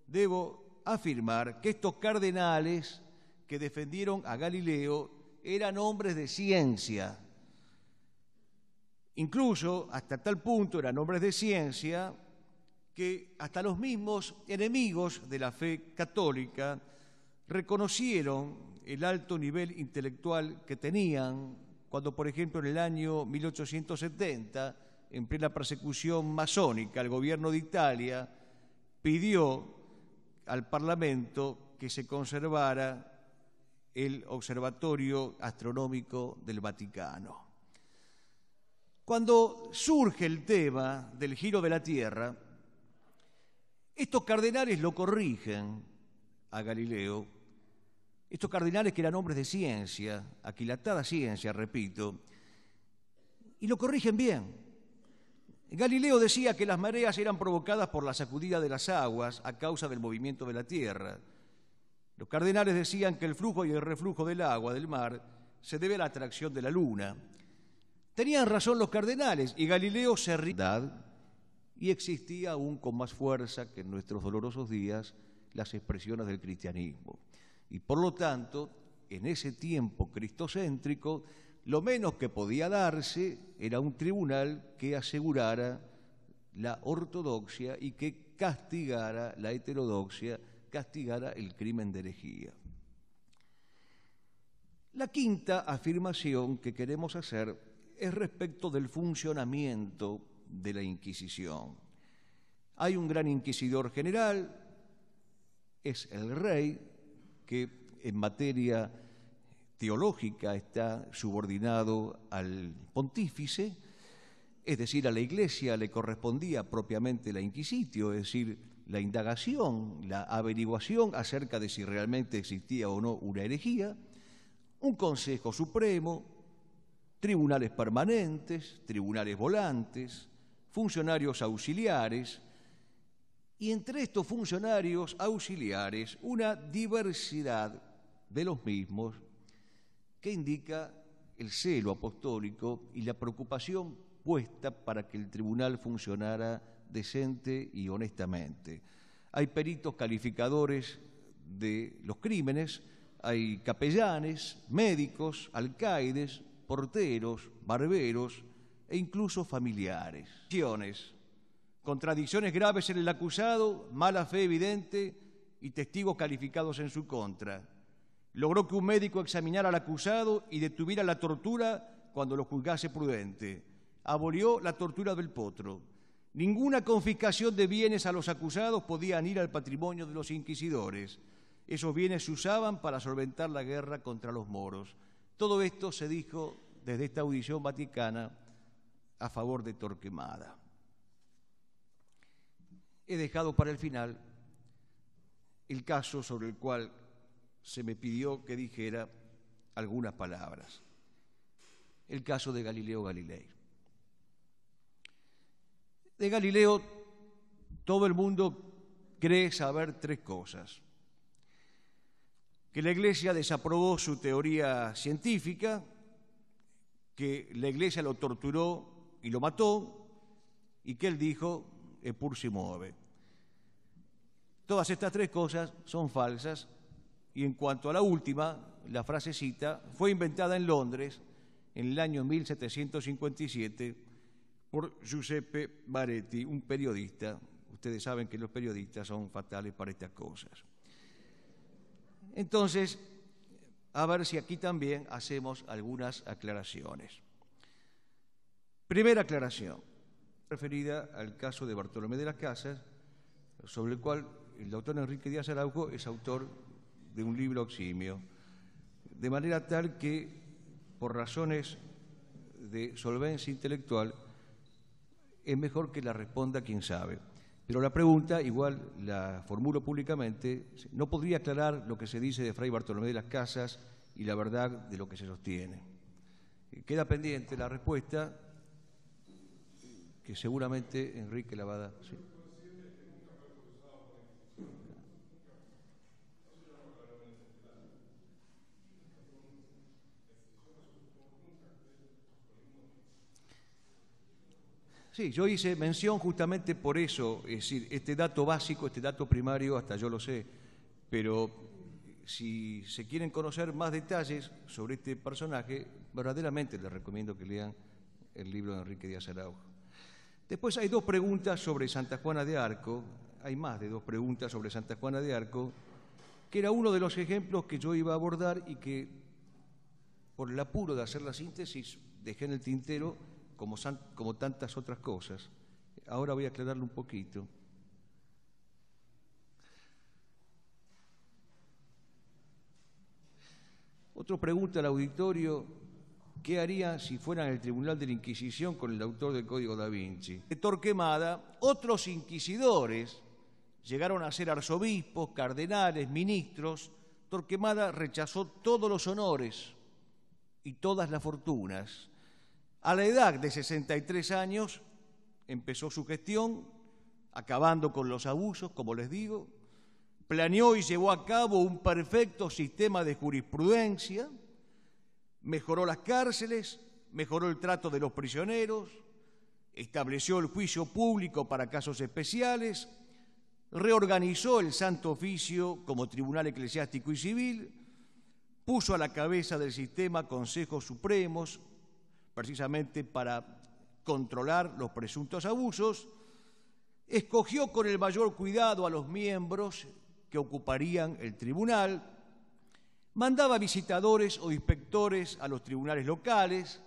debo afirmar que estos cardenales que defendieron a Galileo eran hombres de ciencia. Incluso hasta tal punto eran hombres de ciencia que hasta los mismos enemigos de la fe católica reconocieron el alto nivel intelectual que tenían cuando, por ejemplo, en el año 1870, en plena persecución masónica, el gobierno de Italia pidió al Parlamento que se conservara el Observatorio Astronómico del Vaticano. Cuando surge el tema del giro de la Tierra, estos cardenales lo corrigen a Galileo, estos cardenales que eran hombres de ciencia, aquilatada ciencia, repito, y lo corrigen bien. Galileo decía que las mareas eran provocadas por la sacudida de las aguas a causa del movimiento de la Tierra los cardenales decían que el flujo y el reflujo del agua del mar se debe a la atracción de la luna. Tenían razón los cardenales y Galileo se y existía aún con más fuerza que en nuestros dolorosos días las expresiones del cristianismo. Y por lo tanto, en ese tiempo cristocéntrico, lo menos que podía darse era un tribunal que asegurara la ortodoxia y que castigara la heterodoxia castigara el crimen de herejía. La quinta afirmación que queremos hacer es respecto del funcionamiento de la Inquisición. Hay un gran inquisidor general, es el rey, que en materia teológica está subordinado al pontífice, es decir, a la iglesia le correspondía propiamente la inquisitio, es decir, la indagación, la averiguación acerca de si realmente existía o no una herejía, un Consejo Supremo, tribunales permanentes, tribunales volantes, funcionarios auxiliares, y entre estos funcionarios auxiliares una diversidad de los mismos que indica el celo apostólico y la preocupación puesta para que el tribunal funcionara decente y honestamente. Hay peritos calificadores de los crímenes, hay capellanes, médicos, alcaides, porteros, barberos e incluso familiares. Contradicciones graves en el acusado, mala fe evidente y testigos calificados en su contra. Logró que un médico examinara al acusado y detuviera la tortura cuando lo juzgase prudente. Abolió la tortura del potro Ninguna confiscación de bienes a los acusados podían ir al patrimonio de los inquisidores. Esos bienes se usaban para solventar la guerra contra los moros. Todo esto se dijo desde esta audición vaticana a favor de Torquemada. He dejado para el final el caso sobre el cual se me pidió que dijera algunas palabras, el caso de Galileo Galilei. De Galileo todo el mundo cree saber tres cosas. Que la Iglesia desaprobó su teoría científica, que la Iglesia lo torturó y lo mató, y que él dijo, pur si mueve. Todas estas tres cosas son falsas, y en cuanto a la última, la frasecita, fue inventada en Londres en el año 1757 por Giuseppe Baretti, un periodista. Ustedes saben que los periodistas son fatales para estas cosas. Entonces, a ver si aquí también hacemos algunas aclaraciones. Primera aclaración, referida al caso de Bartolomé de las Casas, sobre el cual el doctor Enrique Díaz Araujo es autor de un libro eximio, de manera tal que, por razones de solvencia intelectual, es mejor que la responda quien sabe. Pero la pregunta, igual la formulo públicamente, no podría aclarar lo que se dice de Fray Bartolomé de las Casas y la verdad de lo que se sostiene. Eh, queda pendiente la respuesta que seguramente Enrique la va a dar. Sí, yo hice mención justamente por eso, es decir, este dato básico, este dato primario, hasta yo lo sé, pero si se quieren conocer más detalles sobre este personaje, verdaderamente les recomiendo que lean el libro de Enrique Díaz Araujo. Después hay dos preguntas sobre Santa Juana de Arco, hay más de dos preguntas sobre Santa Juana de Arco, que era uno de los ejemplos que yo iba a abordar y que, por el apuro de hacer la síntesis, dejé en el tintero como, tantas otras cosas. Ahora voy a aclararlo un poquito. Otro pregunta al auditorio, ¿qué haría si fueran el Tribunal de la Inquisición con el autor del Código da Vinci? De Torquemada, otros inquisidores llegaron a ser arzobispos, cardenales, ministros. Torquemada rechazó todos los honores y todas las fortunas. A la edad de 63 años empezó su gestión, acabando con los abusos, como les digo, planeó y llevó a cabo un perfecto sistema de jurisprudencia, mejoró las cárceles, mejoró el trato de los prisioneros, estableció el juicio público para casos especiales, reorganizó el Santo Oficio como Tribunal Eclesiástico y Civil, puso a la cabeza del sistema consejos supremos, precisamente para controlar los presuntos abusos, escogió con el mayor cuidado a los miembros que ocuparían el tribunal, mandaba visitadores o inspectores a los tribunales locales,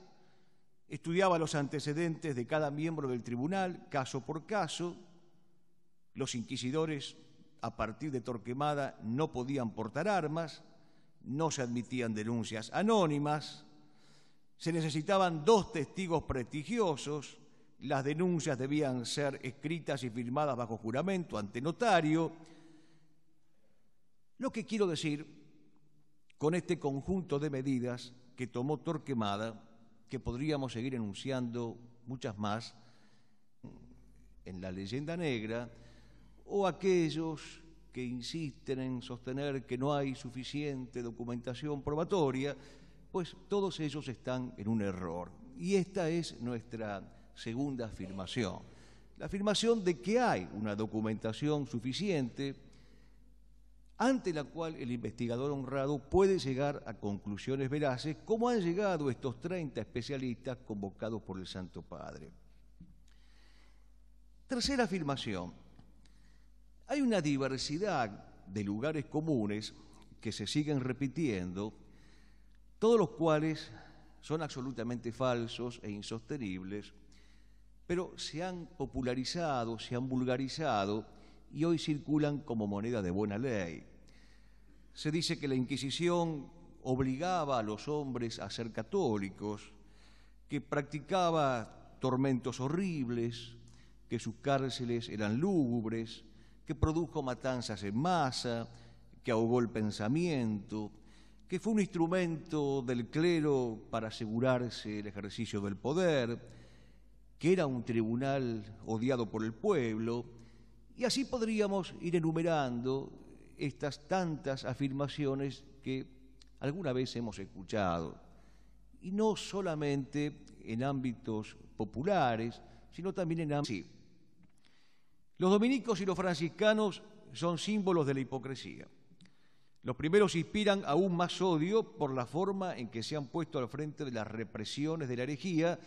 estudiaba los antecedentes de cada miembro del tribunal, caso por caso. Los inquisidores, a partir de Torquemada, no podían portar armas, no se admitían denuncias anónimas, se necesitaban dos testigos prestigiosos, las denuncias debían ser escritas y firmadas bajo juramento ante notario. Lo que quiero decir con este conjunto de medidas que tomó Torquemada, que podríamos seguir enunciando muchas más en la leyenda negra, o aquellos que insisten en sostener que no hay suficiente documentación probatoria, pues todos ellos están en un error. Y esta es nuestra segunda afirmación. La afirmación de que hay una documentación suficiente ante la cual el investigador honrado puede llegar a conclusiones veraces, como han llegado estos 30 especialistas convocados por el Santo Padre. Tercera afirmación. Hay una diversidad de lugares comunes que se siguen repitiendo todos los cuales son absolutamente falsos e insostenibles, pero se han popularizado, se han vulgarizado y hoy circulan como moneda de buena ley. Se dice que la Inquisición obligaba a los hombres a ser católicos, que practicaba tormentos horribles, que sus cárceles eran lúgubres, que produjo matanzas en masa, que ahogó el pensamiento, que fue un instrumento del clero para asegurarse el ejercicio del poder, que era un tribunal odiado por el pueblo, y así podríamos ir enumerando estas tantas afirmaciones que alguna vez hemos escuchado, y no solamente en ámbitos populares, sino también en ámbitos... Sí. Los dominicos y los franciscanos son símbolos de la hipocresía. Los primeros inspiran aún más odio por la forma en que se han puesto al frente de las represiones de la herejía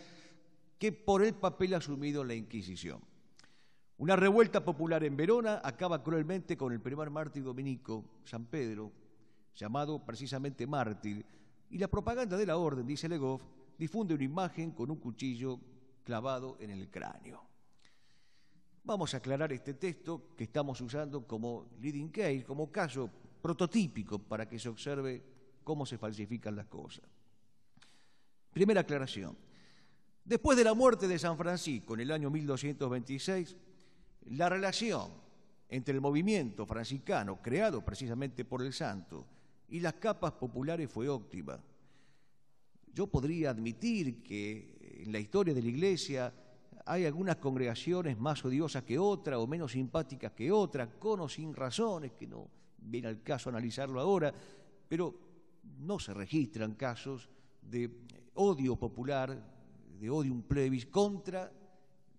que por el papel asumido en la Inquisición. Una revuelta popular en Verona acaba cruelmente con el primer mártir dominico, San Pedro, llamado precisamente mártir, y la propaganda de la orden, dice Legoff, difunde una imagen con un cuchillo clavado en el cráneo. Vamos a aclarar este texto que estamos usando como leading case, como caso prototípico para que se observe cómo se falsifican las cosas. Primera aclaración. Después de la muerte de San Francisco en el año 1226, la relación entre el movimiento franciscano, creado precisamente por el santo, y las capas populares fue óptima. Yo podría admitir que en la historia de la Iglesia hay algunas congregaciones más odiosas que otras o menos simpáticas que otras, con o sin razones que no, viene al caso analizarlo ahora, pero no se registran casos de odio popular, de odio un plebis contra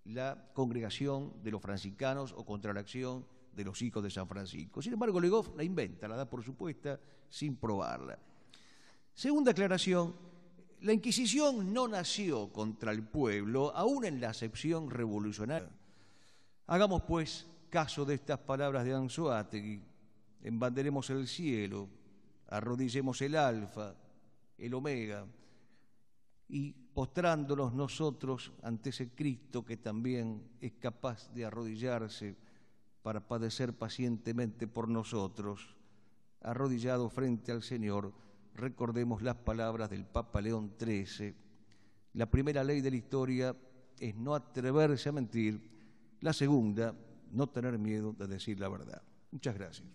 la congregación de los franciscanos o contra la acción de los hijos de San Francisco. Sin embargo, Legoff la inventa, la da por supuesta sin probarla. Segunda aclaración, la Inquisición no nació contra el pueblo, aún en la acepción revolucionaria. Hagamos pues caso de estas palabras de Anzuategui, embanderemos el cielo, arrodillemos el alfa, el omega, y postrándonos nosotros ante ese Cristo que también es capaz de arrodillarse para padecer pacientemente por nosotros, arrodillado frente al Señor, recordemos las palabras del Papa León XIII. La primera ley de la historia es no atreverse a mentir, la segunda, no tener miedo de decir la verdad. Muchas gracias.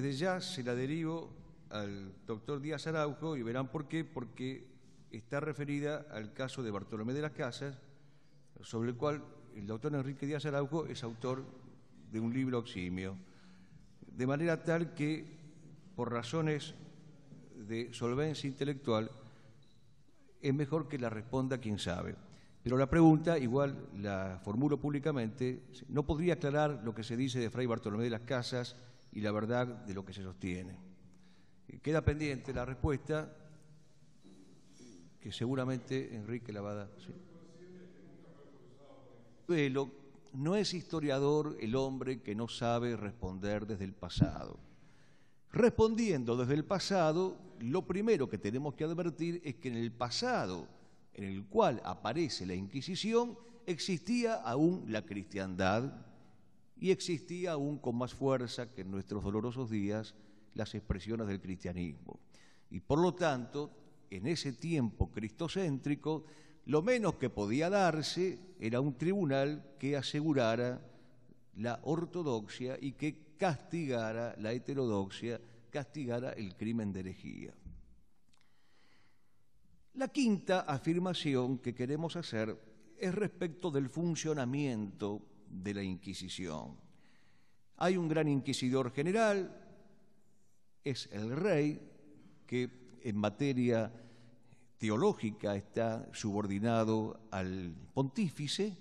desde ya se la derivo al doctor Díaz Araujo y verán por qué, porque está referida al caso de Bartolomé de las Casas, sobre el cual el doctor Enrique Díaz Araujo es autor de un libro oxímio de manera tal que, por razones de solvencia intelectual, es mejor que la responda quien sabe. Pero la pregunta, igual la formulo públicamente, ¿no podría aclarar lo que se dice de Fray Bartolomé de las Casas y la verdad de lo que se sostiene. Queda pendiente la respuesta que seguramente Enrique la va a dar. No es historiador el hombre que no sabe responder desde el pasado. Respondiendo desde el pasado, lo primero que tenemos que advertir es que en el pasado en el cual aparece la Inquisición existía aún la cristiandad y existía aún con más fuerza que en nuestros dolorosos días las expresiones del cristianismo. Y por lo tanto, en ese tiempo cristocéntrico, lo menos que podía darse era un tribunal que asegurara la ortodoxia y que castigara la heterodoxia, castigara el crimen de herejía. La quinta afirmación que queremos hacer es respecto del funcionamiento de la Inquisición. Hay un gran inquisidor general, es el rey, que en materia teológica está subordinado al pontífice,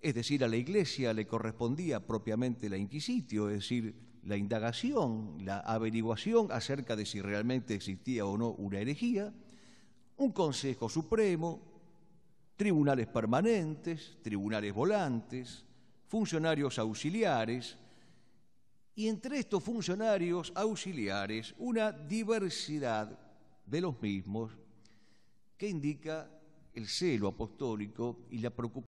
es decir, a la Iglesia le correspondía propiamente la inquisitio, es decir, la indagación, la averiguación acerca de si realmente existía o no una herejía, un Consejo Supremo, tribunales permanentes, tribunales volantes, funcionarios auxiliares, y entre estos funcionarios auxiliares una diversidad de los mismos que indica el celo apostólico y la preocupación